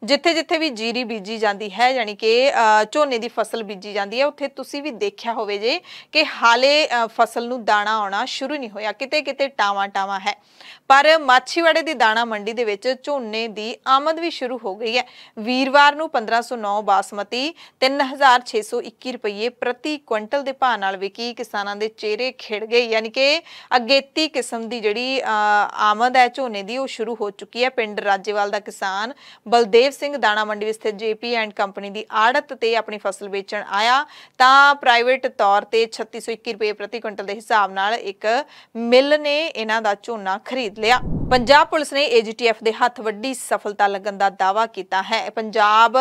ਜਿੱਥੇ-ਜਿੱਥੇ ਵੀ ਜੀਰੀ ਬੀਜੀ ਜਾਂਦੀ ਹੈ ਯਾਨੀ ਕਿ ਝੋਨੇ ਦੀ ਫਸਲ ਬੀਜੀ ਜਾਂਦੀ ਹੈ ਉੱਥੇ ਤੁਸੀਂ ਵੀ ਦੇਖਿਆ ਹੋਵੇ ਜੇ ਕਿ ਹਾਲੇ ਫਸਲ ਨੂੰ ਦਾਣਾ ਆਉਣਾ ਸ਼ੁਰੂ ਨਹੀਂ ਹੋਇਆ ਕਿਤੇ-ਕਿਤੇ ਟਾਵਾ-ਟਾਵਾ ਹੈ ਪਰ ਮਾਛੀਵਾੜੇ ਦੀ ਦਾਣਾ ਮੰਡੀ ਦੇ ਵਿੱਚ ਝੋਨੇ ਦੀ ਆਮਦ ਵੀ ਸ਼ੁਰੂ ਹੋ ਗਈ ਹੈ ਵੀਰਵਾਰ ਨੂੰ 1509 ਬਾਸਮਤੀ 3621 ਰੁਪਏ ਪ੍ਰਤੀ ਕੁਇੰਟਲ ਦੇ ਭਾਅ ਨਾਲ ਵਿਕੀ ਕਿਸਾਨਾਂ ਦੇ ਚਿਹਰੇ ਖਿੜ ਗਏ ਯਾਨੀ ਕਿ ਅਗੇਤੀ ਕਿਸਮ ਦੀ ਜਿਹੜੀ ਆਮਦ ਹੈ ਝੋਨੇ ਦੀ ਉਹ ਸ਼ੁਰੂ ਹੋ ਚੁੱਕੀ ਹੈ ਪਿੰਡ ਰਾਜੇਵਾਲ ਦਾ ਕਿਸਾਨ ਬਲਦੇ ਬਲਦੇਵ ਸਿੰਘ ਦਾਣਾ ਮੰਡੀ ਸਥਿਤ ਜੇਪੀ ਐਂਡ ਕੰਪਨੀ ਦੀ ਆੜਤ ਤੇ ਆਪਣੀ ਫਸਲ ਵੇਚਣ ਆਇਆ ਤਾਂ ਪ੍ਰਾਈਵੇਟ ਤੌਰ ਤੇ 3621 ਰੁਪਏ ਪ੍ਰਤੀ ਕੁਇੰਟਲ ਦੇ ਹਿਸਾਬ ਨਾਲ ਇੱਕ ਮਿਲ ਨੇ ਇਹਨਾਂ ਦਾ ਝੋਨਾ ਖਰੀਦ ਲਿਆ ਪੰਜਾਬ ਪੁਲਿਸ ਨੇ ਏਜੀਟੀਐਫ ਦੇ ਹੱਥ ਵੱਡੀ ਸਫਲਤਾ ਲੱਗਣ ਦਾ ਦਾਵਾ ਕੀਤਾ ਹੈ ਪੰਜਾਬ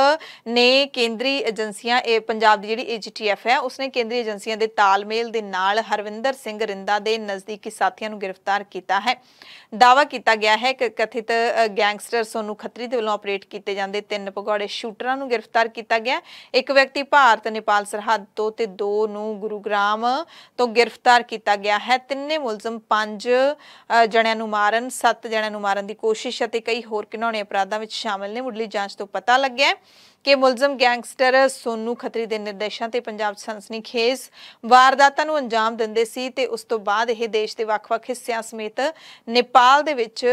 ਨੇ ਕੇਂਦਰੀ ਏਜੰਸੀਆਂ ਇਹ ਪੰਜਾਬ ਦੀ ਜਿਹੜੀ ਏਜੀਟੀਐਫ ਹੈ ਉਸਨੇ ਕੇਂਦਰੀ ਏਜੰਸੀਆਂ ਦੇ ਤਾਲਮੇਲ ਦੇ ਨਾਲ ਹਰਵਿੰਦਰ ਸਿੰਘ ਰਿੰਦਾ ਦੇ ਨਜ਼ਦੀਕੀ ਸਾਥੀਆਂ ਨੂੰ ਗ੍ਰਿਫਤਾਰ ਕੀਤਾ ਹੈ ਦਾਵਾ ਕੀਤਾ ਗਿਆ ਹੈ ਕਿ ਕਥਿਤ ਗੈਂਗਸਟਰ ਸੋਨੂ ਖੱਤਰੀ ਦੇ ਵੱਲੋਂ ਆਪਰੇਟ ਕੀਤੇ ਕੀਤੇ ਜਾਂਦੇ ਤਿੰਨ ਪਗੌੜੇ ਸ਼ੂਟਰਾਂ ਨੂੰ ਗ੍ਰਿਫਤਾਰ ਕੀਤਾ ਗਿਆ ਇੱਕ ਵਿਅਕਤੀ ਭਾਰਤ ਨੇਪਾਲ ਸਰਹੱਦ ਤੋਂ ਤੇ ਦੋ ਨੂੰ ਗੁਰੂਗ੍ਰਾਮ ਤੋਂ ਗ੍ਰਿਫਤਾਰ ਕੀਤਾ ਗਿਆ ਹੈ ਤਿੰਨੇ ਮੁਲਜ਼ਮ ਪੰਜ ਜਣਿਆਂ ਨੂੰ ਮਾਰਨ ਸੱਤ ਜਣਿਆਂ ਨੂੰ ਮਾਰਨ ਦੀ ਕੋਸ਼ਿਸ਼ ਅਤੇ ਕਈ ਹੋਰ ਕਿਨਾਉਣੇ ਅਪਰਾਧਾਂ ਵਿੱਚ ਸ਼ਾਮਲ ਨੇ ਮੁੱਢਲੀ ਜਾਂਚ ਤੋਂ ਪਤਾ ਲੱਗਿਆ ਕਿ ਮੁਲਜ਼ਮ ਗੈਂਗਸਟਰ ਸੋਨੂ ਖਤਰੀ ਦੇ ਨਿਰਦੇਸ਼ਾਂ ਤੇ ਪੰਜਾਬ ਖੇਸ ਵਾਰਦਾਤਾਂ ਨੂੰ ਅੰਜਾਮ ਦਿੰਦੇ ਸੀ ਤੇ ਉਸ ਤੋਂ ਬਾਅਦ ਇਹ ਦੇਸ਼ ਦੇ ਵੱਖ-ਵੱਖ ਹਿੱਸਿਆਂ ਸਮੇਤ ਨੇਪਾਲ ਦੇ ਵਿੱਚ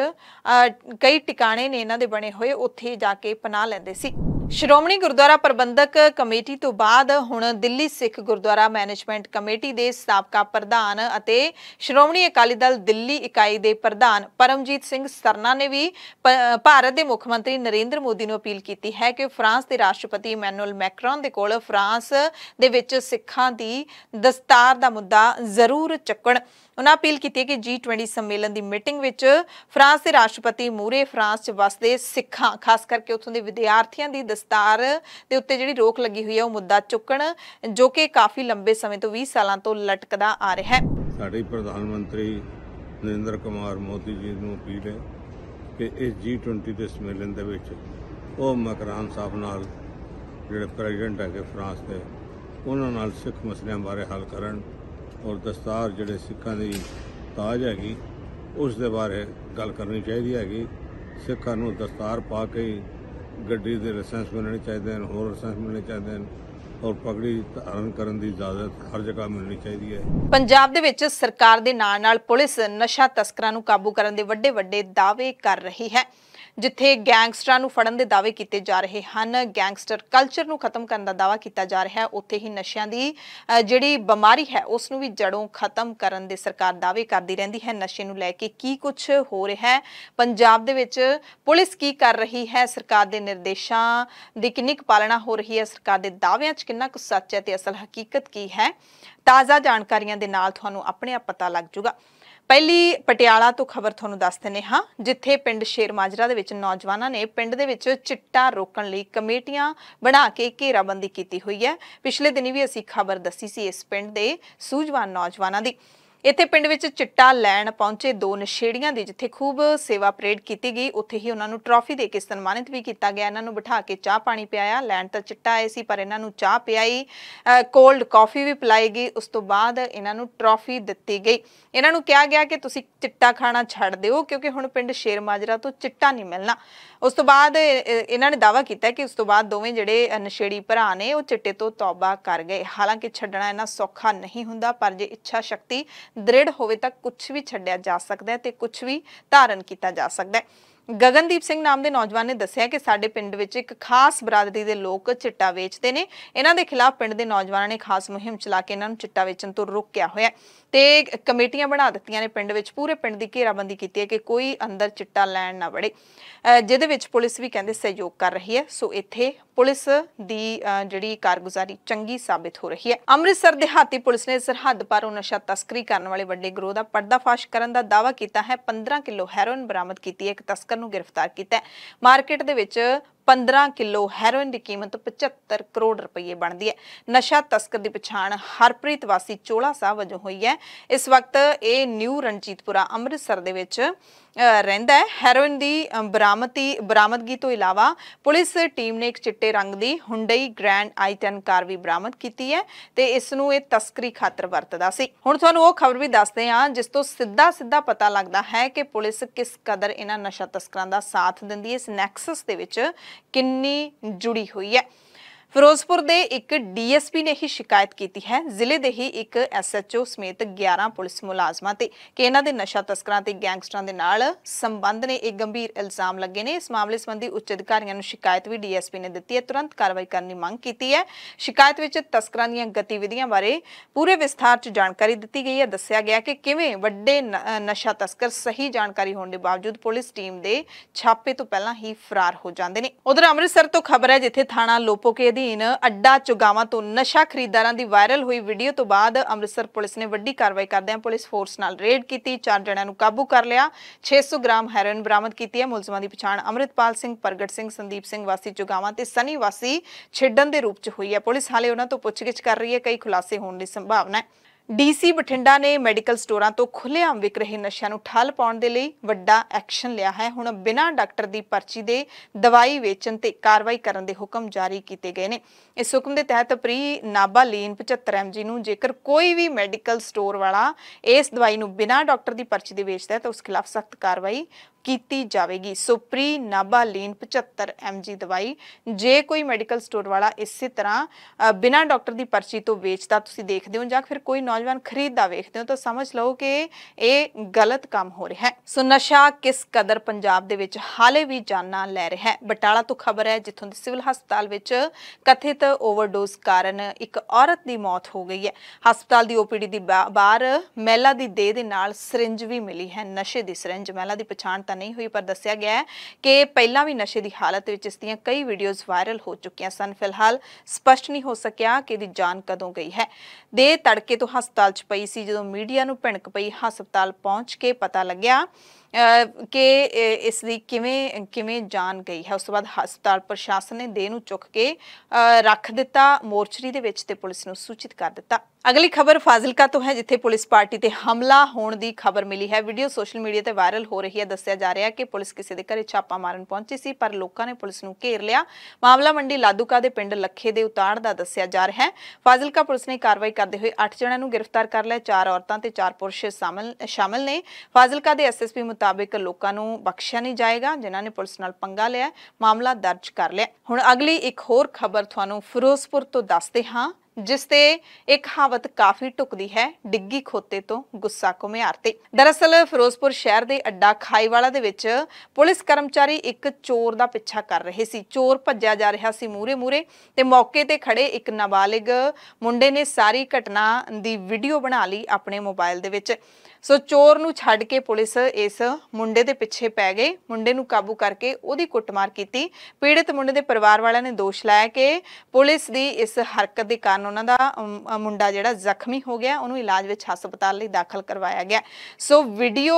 ਕਈ ਟਿਕਾਣੇ ਨੇ ਇਹਨਾਂ ਦੇ ਬਣੇ ਹੋਏ ਉੱਥੇ ਜਾ ਕੇ ਪਨਾਹ ਲੈਂਦੇ ਸੀ ਸ਼੍ਰੋਮਣੀ ਗੁਰਦੁਆਰਾ ਪ੍ਰਬੰਧਕ ਕਮੇਟੀ ਤੋਂ ਬਾਅਦ ਹੁਣ ਦਿੱਲੀ ਸਿੱਖ ਗੁਰਦੁਆਰਾ ਮੈਨੇਜਮੈਂਟ ਕਮੇਟੀ ਦੇ ਸਾਬਕਾ ਪ੍ਰਧਾਨ ਅਤੇ ਸ਼੍ਰੋਮਣੀ ਅਕਾਲੀ ਦਲ ਦਿੱਲੀ ਇਕਾਈ ਦੇ ਪ੍ਰਧਾਨ ਪਰਮਜੀਤ ਸਿੰਘ ਸਰਨਾ ਨੇ ਵੀ ਭਾਰਤ ਦੇ ਮੁੱਖ ਮੰਤਰੀ ਨਰਿੰਦਰ ਮੋਦੀ ਨੂੰ ਅਪੀਲ ਕੀਤੀ ਹੈ ਕਿ ਫਰਾਂਸ ਦੇ ਰਾਸ਼ਟਰਪਤੀ ਮੈਨੂਅਲ ਮੈਕਰੋਨ ਦੇ ਕੋਲ ਫਰਾਂਸ ਦੇ ਵਿੱਚ ਸਿੱਖਾਂ ਦੀ ਦਸਤਾਰ ਦਾ ਮੁੱਦਾ ਜ਼ਰੂਰ ਚੱਕਣ ਉਹਨਾਂ ਅਪੀਲ ਕੀਤੀ ਕਿ G20 ਸੰਮੇਲਨ ਦੀ ਮੀਟਿੰਗ ਵਿੱਚ ਫਰਾਂਸ ਦੇ ਰਾਸ਼ਟਰਪਤੀ ਮੂਰੇ ਫਰਾਂਸ 'ਚ ਵਸਦੇ ਸਿੱਖਾਂ ਖਾਸ ਕਰਕੇ ਉੱਥੋਂ ਦੇ ਵਿਦਿਆਰਥੀਆਂ ਦੀ ਦਸਤਾਰ ਦੇ ਉੱਤੇ ਜਿਹੜੀ ਰੋਕ ਲੱਗੀ ਹੋਈ ਹੈ ਉਹ ਮੁੱਦਾ ਚੁੱਕਣ ਜੋ ਕਿ ਕਾਫੀ ਲੰਬੇ ਸਮੇਂ ਤੋਂ 20 ਸਾਲਾਂ ਤੋਂ ਲਟਕਦਾ ਆ ਰਿਹਾ ਹੈ ਸਾਡੇ ਪ੍ਰਧਾਨ ਮੰਤਰੀ ਨਰਿੰਦਰ ਕੁਮਾਰ ਮੋਦੀ ਜੀ ਨੂੰ ਅਪੀਲ ਹੈ ਕਿ ਇਸ G20 ਦੇ ਸੰਮੇਲਨ ਦੇ ਵਿੱਚ ਉਹ ਮਕਰਾਨ ਸਾਹਿਬ ਨਾਲ ਜਿਹੜੇ ਪ੍ਰੈਜ਼ੀਡੈਂਟ ਹੈਗੇ ਫਰਾਂਸ ਦੇ ਉਹਨਾਂ ਨਾਲ ਸਿੱਖ ਮਸਲਿਆਂ ਬਾਰੇ ਹੱਲ ਕਰਨ ਔਰ ਦਸਤਾਰ ਜਿਹੜੇ ਸਿੱਖਾਂ ਦੀ ਤਾਜ ਹੈਗੀ ਉਸ ਦੇ ਬਾਰੇ ਗੱਲ ਕਰਨੀ ਚਾਹੀਦੀ ਹੈਗੀ ਸਿੱਖਾਂ ਨੂੰ ਦਸਤਾਰ ਪਾ ਕੇ ਗੱਡੀ ਦੇ ਲਾਇਸੈਂਸ ਮਿਲਣੇ ਚਾਹੀਦੇ ਹਨ ਹੋਰ ਲਾਇਸੈਂਸ ਮਿਲਣੇ ਚਾਹੀਦੇ ਹਨ ਔਰ ਪਗੜੀ ਧਾਰਨ ਕਰਨ ਦੀ ਇਜਾਜ਼ਤ ਹਰ ਜਗ੍ਹਾ ਮਿਲਣੀ ਚਾਹੀਦੀ ਹੈ ਪੰਜਾਬ ਦੇ ਵਿੱਚ ਸਰਕਾਰ ਦੇ ਨਾਲ ਨਾਲ ਪੁਲਿਸ ਨਸ਼ਾ ਤਸਕਰਾਂ ਨੂੰ ਕਾਬੂ ਕਰਨ ਦੇ ਵੱਡੇ ਵੱਡੇ ਦਾਅਵੇ ਕਰ ਰਹੀ ਹੈ ਜਿੱਥੇ ਗੈਂਗਸਟਰਾਂ ਨੂੰ ਫੜਨ ਦੇ ਦਾਅਵੇ ਕੀਤੇ ਜਾ ਰਹੇ ਹਨ ਗੈਂਗਸਟਰ ਕਲਚਰ ਨੂੰ ਖਤਮ ਕਰਨ ਦਾ ਦਾਅਵਾ ਕੀਤਾ ਜਾ ਰਿਹਾ ਹੈ ਉੱਥੇ ਹੀ ਨਸ਼ਿਆਂ ਦੀ ਜਿਹੜੀ ਬਿਮਾਰੀ ਹੈ ਉਸ ਨੂੰ ਵੀ ਜੜੋਂ ਖਤਮ ਕਰਨ ਦੇ ਸਰਕਾਰ ਦਾਅਵੇ ਕਰਦੀ ਰਹਿੰਦੀ ਹੈ ਨਸ਼ੇ ਨੂੰ ਲੈ ਕੇ ਕੀ ਕੁਝ ਹੋ ਰਿਹਾ ਹੈ ਪੰਜਾਬ ਦੇ ਵਿੱਚ ਪੁਲਿਸ ਕੀ ਕਰ ਰਹੀ ਹੈ ਸਰਕਾਰ ਦੇ ਨਿਰਦੇਸ਼ਾਂ ਦੀ ਕਿੰਨੀ ਕੁ ਪਾਲਣਾ ਹੋ ਰਹੀ ਹੈ ਸਰਕਾਰ ਦੇ ਦਾਅਵਿਆਂ 'ਚ ਕਿੰਨਾ ਕੁ ਸੱਚ ਹੈ ਤੇ ਅਸਲ ਹਕੀਕਤ ਕੀ ਹੈ ਤਾਜ਼ਾ ਜਾਣਕਾਰੀਆਂ ਦੇ ਨਾਲ ਤੁਹਾਨੂੰ ਆਪਣੇ ਆਪ ਪਤਾ ਲੱਗ ਜਾਊਗਾ ਪਹਿਲੀ ਪਟਿਆਲਾ ਤੋਂ ਖਬਰ ਤੁਹਾਨੂੰ ਦੱਸ ਦਿੰਨੇ ਹਾਂ ਜਿੱਥੇ ਪਿੰਡ ਸ਼ੇਰ ਮਾਜਰਾ ਦੇ ਵਿੱਚ ਨੌਜਵਾਨਾਂ ਨੇ ਪਿੰਡ ਦੇ ਵਿੱਚ ਚਿੱਟਾ ਰੋਕਣ ਲਈ ਕਮੇਟੀਆਂ ਬਣਾ ਕੇ ਘੇਰਾਬੰਦੀ ਕੀਤੀ ਹੋਈ ਹੈ ਪਿਛਲੇ ਦਿਨੀ ਵੀ ਅਸੀਂ ਖਬਰ ਦੱਸੀ ਸੀ ਇਸ ਪਿੰਡ ਦੇ ਸੂਝਵਾਨ ਨੌਜਵਾਨਾਂ ਦੀ ਇੱਥੇ ਪਿੰਡ ਵਿੱਚ ਚਿੱਟਾ ਲੈਣ ਪਹੁੰਚੇ ਦੋ ਨਸ਼ੇੜੀਆਂ ਦੀ ਜਿੱਥੇ ਖੂਬ ਸੇਵਾ ਪ੍ਰੇਡ ਕੀਤੀ ਗਈ ਉੱਥੇ ਹੀ ਉਹਨਾਂ ਨੂੰ ਟਰਾਫੀ ਦੇ ਕੇ ਸਨਮਾਨਿਤ ਵੀ ਕੀਤਾ ਗਿਆ ਇਹਨਾਂ ਨੂੰ ਬਿਠਾ ਕੇ ਚਾਹ ਪਾਣੀ ਪਿਆਇਆ ਲੈਣ ਤਾਂ ਚਿੱਟਾ ਆਏ ਸੀ ਪਰ ਇਹਨਾਂ ਨੂੰ ਚਾਹ ਪਿਆਈ ਕੋਲਡ ਕਾਫੀ ਵੀ ਪਿਲਾਈ ਗਈ ਉਸ ਤੋਂ ਬਾਅਦ ਇਹਨਾਂ ਨੂੰ ਟਰਾਫੀ ਦਿੱਤੀ ਗਈ ਇਹਨਾਂ ਨੂੰ ਕਿਹਾ ਗਿਆ ਕਿ ਤੁਸੀਂ ਚਿੱਟਾ ਖਾਣਾ ਛੱਡ ਦਿਓ ਕਿਉਂਕਿ ਹੁਣ ਪਿੰਡ ਸ਼ੇਰ ਮਾਜਰਾ ਤੋਂ ਚਿੱਟਾ ਨਹੀਂ ਮਿਲਣਾ ਉਸ ਤੋਂ ਬਾਅਦ ਇਹਨਾਂ ਨੇ ਦਾਵਾ ਕੀਤਾ ਕਿ ਉਸ ਤੋਂ ਬਾਅਦ ਦੋਵੇਂ ਜਿਹੜੇ ਨਸ਼ੇੜੀ ਭਰਾ ਨੇ ਉਹ ਚਿੱਟੇ ਤੋਂ ਤੌਬਾ ਕਰ ਗਏ ਹਾਲਾਂਕਿ ਛੱਡਣਾ ਇਹਨਾਂ ਸੌਖਾ ਨਹੀਂ ਹੁੰਦਾ ਪਰ ਜੇ ਇੱਛਾ ਸ਼ਕਤੀ ਦ੍ਰਿੜ ਹੋਵੇ ਤਾਂ ਕੁਝ ਵੀ ਛੱਡਿਆ ਜਾ ਸਕਦਾ ਹੈ ਤੇ ਕੁਝ ਵੀ ਧਾਰਨ ਕੀਤਾ ਜਾ ਸਕਦਾ ਹੈ ਗਗਨਦੀਪ ਸਿੰਘ ਨਾਮ ਦੇ ਨੌਜਵਾਨ ਨੇ ਦੱਸਿਆ ਕਿ ਸਾਡੇ ਪਿੰਡ ਵਿੱਚ ਇੱਕ ਖਾਸ ਬਰਾਦਰੀ ਦੇ ਲੋਕ ਚਿੱਟਾ ਵੇਚਦੇ ਨੇ ਇਹਨਾਂ ਦੇ ਖਿਲਾਫ ਪਿੰਡ ਦੇ ਨੌਜਵਾਨਾਂ ਨੇ ਖਾਸ ਮੁਹਿੰਮ ਚਲਾ ਕੇ ਇਹਨਾਂ ਨੂੰ ਚਿੱਟਾ ਵੇਚਣ ਤੋਂ ਰੋਕਿਆ ਹੋਇਆ ਹੈ ਤੇ ਕਮੇਟੀਆਂ ਬਣਾ ਦਿੱਤੀਆਂ ਨੇ ਪਿੰਡ ਵਿੱਚ ਪੂਰੇ ਪਿੰਡ ਦੀ ਘੇਰਾਬੰਦੀ ਕੀਤੀ ਹੈ ਕਿ ਕੋਈ ਅੰਦਰ ਚਿੱਟਾ ਲੈਣ ਨਾ ਵੜੇ ਜਿਹਦੇ ਵਿੱਚ ਪੁਲਿਸ ਵੀ ਕਹਿੰਦੇ ਸਹਿਯੋਗ ਕਰ ਰਹੀ ਹੈ ਸੋ ਇੱਥੇ ਪੁਲਿਸ ਦੀ ਜਿਹੜੀ ਕਾਰਗੁਜ਼ਾਰੀ ਚੰਗੀ ਸਾਬਿਤ ਹੋ ਰਹੀ ਹੈ ਅੰਮ੍ਰਿਤਸਰ ਦਿਹਾਤੀ ਪੁਲਿਸ ਨੇ ਸਰਹੱਦ ਪਾਰੋਂ ਨਸ਼ਾ ਤਸਕਰੀ ਕਰਨ ਵਾਲੇ ਵੱਡੇ ਗਰੋਹ ਦਾ ਪਰਦਾਫਾਸ਼ ਕਰਨ ਦਾ ਦਾਅਵਾ ਕੀਤਾ ਹੈ 15 ਕਿਲੋ ਹੈਰੋਇਨ ਬਰਾਮਦ ਕੀਤੀ ਹੈ ਇੱਕ ਤਸਕਰ ਨੂੰ ਗ੍ਰਿਫਤਾਰ ਕੀਤਾ ਹੈ ਮਾਰਕੀਟ ਦੇ ਵਿੱਚ 15 ਕਿਲੋ ਹੈਰੋਇਨ ਦੀ ਕੀਮਤ 75 ਕਰੋੜ ਰੁਪਏ ਬਣਦੀ ਹੈ ਨਸ਼ਾ ਤਸਕਰ ਦੀ ਪਛਾਣ ਹਰਪ੍ਰੀਤ ਵਾਸੀ ਚੋਲਾ ਸਾਹਿਬ ਵਜੋਂ ਹੋਈ ਹੈ ਇਸ ਵਕਤ ਇਹ ਨਿਊ ਰਣਜੀਤਪੁਰਾ ਅੰਮ੍ਰਿਤਸਰ ਦੇ ਵਿੱਚ ਰਹਿੰਦਾ ਹੈ ਹੈਰੋਇਨ ਦੀ ਬਰਾਮਤੀ ਬਰਾਮਦਗੀ ਤੋਂ ਇਲਾਵਾ ਪੁਲਿਸ ਟੀਮ ਨੇ ਇੱਕ ਚਿੱਟੇ ਰੰਗ ਦੀ ਹੁੰਡਈ ਗ੍ਰੈਂਡ i10 ਕਾਰ ਵੀ ਬਰਾਮਦ ਕੀਤੀ ਹੈ ਤੇ ਇਸ ਨੂੰ ਇਹ ਤਸਕਰੀ ਖਾਤਰ ਵਰਤਦਾ ਸੀ ਹੁਣ ਤੁਹਾਨੂੰ ਉਹ ਖਬਰ ਵੀ ਦੱਸਦੇ ਹਾਂ ਜਿਸ ਤੋਂ ਸਿੱਧਾ ਸਿੱਧਾ ਪਤਾ ਲੱਗਦਾ ਹੈ ਕਿ ਪੁਲਿਸ ਕਿਸ ਕਦਰ ਇਹਨਾਂ ਨਸ਼ਾ ਤਸਕਰਾਂ ਦਾ ਸਾਥ ਦਿੰਦੀ ਹੈ ਇਸ ਨੈਕਸਸ ਦੇ ਵਿੱਚ ਕਿੰਨੀ ਜੁੜੀ ਹੋਈ ਹੈ ਫਿਰੋਜ਼ਪੁਰ ਦੇ ਇੱਕ ਡੀਐਸਪੀ ਨੇ ਹੀ ਸ਼ਿਕਾਇਤ ਕੀਤੀ ਹੈ ਜ਼ਿਲ੍ਹੇ ਦੇ ਹੀ ਇੱਕ ਐਸਐਚਓ ਸਮੇਤ 11 ਪੁਲਿਸ ਮੁਲਾਜ਼ਮਾਂ ਤੇ ਕਿ ਇਹਨਾਂ ਦੇ ਨਸ਼ਾ ਤਸਕਰਾਂ ਤੇ ਗੈਂਗਸਟਰਾਂ ਦੇ ਨਾਲ ਸੰਬੰਧ ਨੇ ਇੱਕ ਗੰਭੀਰ ਇਲਜ਼ਾਮ ਲੱਗੇ ਨੇ ਇਸ ਮਾਮਲੇ ਸੰਬੰਧੀ ਉੱਚ ਅਧਿਕਾਰੀਆਂ ਨੂੰ ਸ਼ਿਕਾਇਤ ਵੀ ਡੀਐਸਪੀ ਨੇ ਦਿੱਤੀ ਹੈ ਤੁਰੰਤ ਕਾਰਵਾਈ ਕਰਨ ਦੀ ਮੰਗ ਕੀਤੀ ਹੈ ਸ਼ਿਕਾਇਤ ਵਿੱਚ ਤਸਕਰਾਂ ਦੀਆਂ ਗਤੀਵਿਧੀਆਂ ਬਾਰੇ ਪੂਰੇ ਵਿਸਥਾਰ 'ਚ ਜਾਣਕਾਰੀ ਦਿੱਤੀ ਗਈ ਹੈ ਦੱਸਿਆ ਗਿਆ ਕਿ ਕਿਵੇਂ ਵੱਡੇ ਨਸ਼ਾ ਤਸਕਰ ਸਹੀ ਜਾਣਕਾਰੀ ਹੋਣ ਦੇ ਬਾਵਜੂਦ ਪੁਲਿਸ ਟੀਮ ਦੇ ਛਾਪੇ ਤੋਂ ਪਹਿਲਾਂ ਹੀ ਫਰਾਰ ਹੋ ਜਾਂਦੇ ਨੇ ਉਧਰ ਅੰਮ੍ਰਿਤਸਰ ਤੋਂ ਖਬਰ ਹੈ ਜਿੱਥੇ ਥਾਣਾ ਲੋਪੋਕੇ ਅਧੀਨ ਅੱਡਾ ਚੁਗਾਵਾ ਤੋਂ ਨਸ਼ਾ ਖਰੀਦਦਾਰਾਂ ਦੀ ਵਾਇਰਲ ਹੋਈ ਵੀਡੀਓ ਤੋਂ ਬਾਅਦ ਅੰਮ੍ਰਿਤਸਰ ਪੁਲਿਸ ਨੇ ਵੱਡੀ ਕਾਰਵਾਈ ਕਰਦਿਆਂ ਪੁਲਿਸ ਫੋਰਸ ਨਾਲ ਰੇਡ ਕੀਤੀ ਚਾਰ ਜਣਿਆਂ ਨੂੰ ਕਾਬੂ ਕਰ ਲਿਆ 600 ਗ੍ਰਾਮ ਹੈਰੋਇਨ ਬਰਾਮਦ ਕੀਤੀ ਹੈ ਮੁਲਜ਼ਮਾਂ ਦੀ ਪਛਾਣ ਅਮਰਿਤਪਾਲ ਸਿੰਘ ਪ੍ਰਗਟ ਸਿੰਘ ਸੰਦੀਪ ਸਿੰਘ ਵਾਸੀ ਚੁਗਾਵਾ ਤੇ ਸਨੀ ਵਾਸੀ ਛਿੱਡਣ ਦੇ ਰੂਪ 'ਚ ਹੋਈ ਹੈ ਪੁਲਿਸ ਹਾਲੇ ਉਹਨਾਂ ਤੋਂ ਪੁੱਛਗਿੱਛ ਕਰ ਰਹੀ ਹੈ ਕਈ ਖੁਲਾਸੇ ਹੋਣ ਦੀ ਸੰਭਾਵਨਾ ਹੈ ਡੀਸੀ ਬਠਿੰਡਾ ਨੇ ਮੈਡੀਕਲ ਸਟੋਰਾਂ ਤੋਂ ਖੁੱਲ੍ਹੇਆਮ ਵਿਕ ਰਹੇ ਨਸ਼ਿਆਂ ਨੂੰ ਠੱਲ ਪਾਉਣ ਦੇ ਲਈ ਵੱਡਾ ਐਕਸ਼ਨ ਲਿਆ ਹੈ ਹੁਣ ਬਿਨਾਂ ਡਾਕਟਰ ਦੀ ਪਰਚੀ ਦੇ ਦਵਾਈ ਵੇਚਣ ਤੇ ਕਾਰਵਾਈ ਕਰਨ ਦੇ ਹੁਕਮ ਜਾਰੀ ਕੀਤੇ ਗਏ ਨੇ ਇਸ ਹੁਕਮ ਦੇ ਤਹਿਤ ਪ੍ਰੀ ਨਾਬਾ ਲੀਨ 75 ਐਮਜੀ ਨੂੰ ਜੇਕਰ ਕੋਈ ਵੀ ਮੈਡੀਕਲ ਸਟੋਰ ਵਾਲਾ ਇਸ ਦਵਾਈ ਨੂੰ ਬਿਨਾਂ ਡਾਕਟਰ ਦੀ ਪਰਚੀ ਦੇ ਵੇਚਦਾ ਹੈ ਤਾਂ ਉਸ ਖਿਲਾਫ ਸਖਤ ਕਾਰਵਾਈ ਕੀਤੀ ਜਾਵੇਗੀ ਸੁਪਰੀ ਨਾਬਾਲੀਨ 75 mg ਦਵਾਈ ਜੇ ਕੋਈ ਮੈਡੀਕਲ ਸਟੋਰ ਵਾਲਾ ਇਸੇ ਤਰ੍ਹਾਂ ਬਿਨਾਂ ਡਾਕਟਰ ਦੀ ਪਰਚੀ ਤੋਂ ਵੇਚਦਾ ਤੁਸੀਂ ਦੇਖਦੇ ਹੋ ਜਾਂ ਫਿਰ ਕੋਈ ਨੌਜਵਾਨ ਖਰੀਦਦਾ ਵੇਖਦੇ ਹੋ ਤਾਂ ਸਮਝ ਲਓ ਕਿ ਇਹ ਗਲਤ ਕੰਮ ਹੋ ਰਿਹਾ ਹੈ ਸੋ ਨਸ਼ਾ ਕਿਸ ਕਦਰ ਪੰਜਾਬ ਦੇ ਵਿੱਚ ਹਾਲੇ ਵੀ ਜਾਨਾਂ ਲੈ ਰਿਹਾ ਹੈ ਬਟਾਲਾ ਤੋਂ ਖਬਰ ਹੈ ਜਿੱਥੋਂ ਦੇ ਸਿਵਲ ਹਸਪਤਾਲ ਵਿੱਚ ਕਥਿਤ ਓਵਰਡੋਜ਼ ਕਾਰਨ ਇੱਕ ਔਰਤ ਦੀ ਮੌਤ ਹੋ ਗਈ ਹੈ ਹਸਪਤਾਲ ਦੀ ਓਪੀਡੀ ਦੀ ਬਾਹਰ ਮਹਿਲਾ ਦੀ ਦੇਹ ਦੇ ਨਾਲ ਸਿਰਿੰਜ ਵੀ ਮਿਲੀ ਹੈ ਨਸ਼ੇ ਦੀ ਸਿਰਿੰਜ ਮਹਿਲਾ ਦੀ ਪਛਾਣ ਤਾਂ ਨਹੀਂ ਹੋਈ ਪਰ ਦੱਸਿਆ ਗਿਆ ਹੈ ਕਿ ਪਹਿਲਾਂ ਵੀ ਨਸ਼ੇ ਦੀ ਹਾਲਤ ਵਿੱਚ ਇਸ ਦੀਆਂ ਕਈ ਵੀਡੀਓਜ਼ ਵਾਇਰਲ ਹੋ ਚੁੱਕੀਆਂ ਸਨ ਫਿਲਹਾਲ ਸਪਸ਼ਟ ਨਹੀਂ ਹੋ ਸਕਿਆ ਕਿ ਇਹਦੀ ਜਾਨ ਕਦੋਂ ਗਈ ਹੈ ਦੇ ਤੜਕੇ ਤੋਂ ਹਸਪਤਾਲ 'ਚ ਪਈ ਸੀ ਜਦੋਂ ਮੀਡੀਆ ਨੂੰ ਭਿਣਕ ਪਈ ਹਸਪਤਾਲ ਪਹੁੰਚ ਕੇ ਪਤਾ ਲੱਗਿਆ ਕਿ ਇਸ ਦੀ ਕਿਵੇਂ ਕਿਵੇਂ ਜਾਨ ਗਈ ਹੈ ਉਸ ਤੋਂ ਬਾਅਦ ਹਸਪਤਾਲ ਪ੍ਰਸ਼ਾਸਨ ਨੇ ਦੇਹ ਨੂੰ ਚੁੱਕ ਕੇ ਰੱਖ ਦਿੱਤਾ ਮੋਰਚਰੀ ਦੇ ਵਿੱਚ ਤੇ ਪੁਲਿਸ ਨੂੰ ਸੂਚਿਤ ਕਰ ਦਿੱਤਾ ਅਗਲੀ ਖਬਰ ਫਾਜ਼ਿਲਕਾ ਤੋਂ ਹੈ ਜਿੱਥੇ ਪੁਲਿਸ ਪਾਰਟੀ ਤੇ ਹਮਲਾ ਹੋਣ ਦੀ ਖਬਰ ਮਿਲੀ ਹੈ ਵੀਡੀਓ ਸੋਸ਼ਲ ਮੀਡੀਆ ਤੇ ਵਾਇਰਲ ਹੋ ਰਹੀ ਹੈ ਦੱਸਿਆ ਜਾ ਰਿਹਾ ਹੈ ਕਿ ਪੁਲਿਸ ਕਿਸੇ ਦੇ ਘਰੇ ਛਾਪਾ ਮਾਰਨ ਪਹੁੰਚੀ ਸੀ ਪਰ ਲੋਕਾਂ ਨੇ ਪੁਲਿਸ ਨੂੰ ਘੇਰ ਲਿਆ ਮਾਮਲਾ ਮੰਡੀ ਲਾਦੂਕਾ ਦੇ ਪਿੰਡ ਲੱਖੇ ਦੇ ਉਤਾੜ ਦਾ ਦੱਸਿਆ ਜਾ ਰਿਹਾ ਹੈ ਫਾਜ਼ਿਲਕਾ ਪੁਲਿਸ ਨੇ ਕਾਰਵਾਈ ਕਰਦੇ ਹੋਏ 8 ਜਣਿਆਂ ਨੂੰ ਗ੍ਰਿਫਤਾਰ ਕਰ ਲਿਆ 4 ਔਰਤਾਂ ਤੇ 4 ਪੁਰਸ਼ ਸ਼ਾਮਲ ਨੇ ਫਾਜ਼ਿਲਕਾ ਦੇ ਐਸਐਸਪੀ ਮੁਤਾਬਕ ਲੋਕਾਂ ਨੂੰ ਬਖਸ਼ਿਆ ਨਹੀਂ ਜਾਏਗਾ ਜਿਨ੍ਹਾਂ ਨੇ ਪੁਲਿਸ ਨਾਲ ਪੰਗਾ ਲਿਆ ਮਾਮਲਾ ਦਰਜ ਕਰ ਲਿਆ ਹੁਣ ਅਗਲੀ ਇੱਕ ਹੋਰ ਖਬਰ ਤੁਹਾਨੂੰ ਫਿਰੋਜ਼ਪੁਰ ਤੋਂ ਦੱਸਦੇ ਹਾਂ ਜਿਸ ਤੇ ਇੱਕ ਹਾਵਤ ਕਾਫੀ ਟੁਕਦੀ ਹੈ ਡਿੱਗੀ ਖੋਤੇ ਤੋਂ ਗੁੱਸਾ ਕੁਮਿਆਰ ਤੇ ਦਰਅਸਲ ਫਿਰੋਜ਼ਪੁਰ ਸ਼ਹਿਰ ਦੇ ਅੱਡਾ ਖਾਈਵਾਲਾ ਦੇ ਵਿੱਚ ਪੁਲਿਸ ਕਰਮਚਾਰੀ ਇੱਕ ਚੋਰ ਦਾ ਪਿੱਛਾ ਕਰ ਰਹੇ ਸੀ ਚੋਰ ਭੱਜਿਆ ਜਾ ਰਿਹਾ ਸੀ ਮੂਰੇ ਮੂਰੇ ਤੇ ਮੌਕੇ ਤੇ ਖੜੇ ਇੱਕ ਨਾਬਾਲਿਗ ਮੁੰਡੇ ਨੇ ਸਾਰੀ ਘਟਨਾ ਦੀ ਵੀਡੀਓ ਬਣਾ ਲਈ ਆਪਣੇ ਮੋਬਾਈਲ ਦੇ ਵਿੱਚ ਸੋ ਚੋਰ ਨੂੰ ਛੱਡ ਕੇ ਪੁਲਿਸ ਇਸ ਮੁੰਡੇ ਦੇ ਪਿੱਛੇ ਪੈ ਗਈ ਮੁੰਡੇ ਨੂੰ ਕਾਬੂ ਕਰਕੇ ਉਹਦੀ ਕੁੱਟਮਾਰ ਕੀਤੀ ਪੀੜਤ ਮੁੰਡੇ ਦੇ ਪਰਿਵਾਰ ਵਾਲਿਆਂ ਨੇ ਦੋਸ਼ ਲਾਇਆ ਕਿ ਪੁਲਿਸ ਦੀ ਇਸ ਹਰਕਤ ਦੇ ਕਾਰਨ ਉਹਨਾਂ ਦਾ ਮੁੰਡਾ ਜਿਹੜਾ ਜ਼ਖਮੀ ਹੋ ਗਿਆ ਉਹਨੂੰ ਇਲਾਜ ਵਿੱਚ ਹਸਪਤਾਲ ਲਈ ਦਾਖਲ ਕਰਵਾਇਆ ਗਿਆ ਸੋ ਵੀਡੀਓ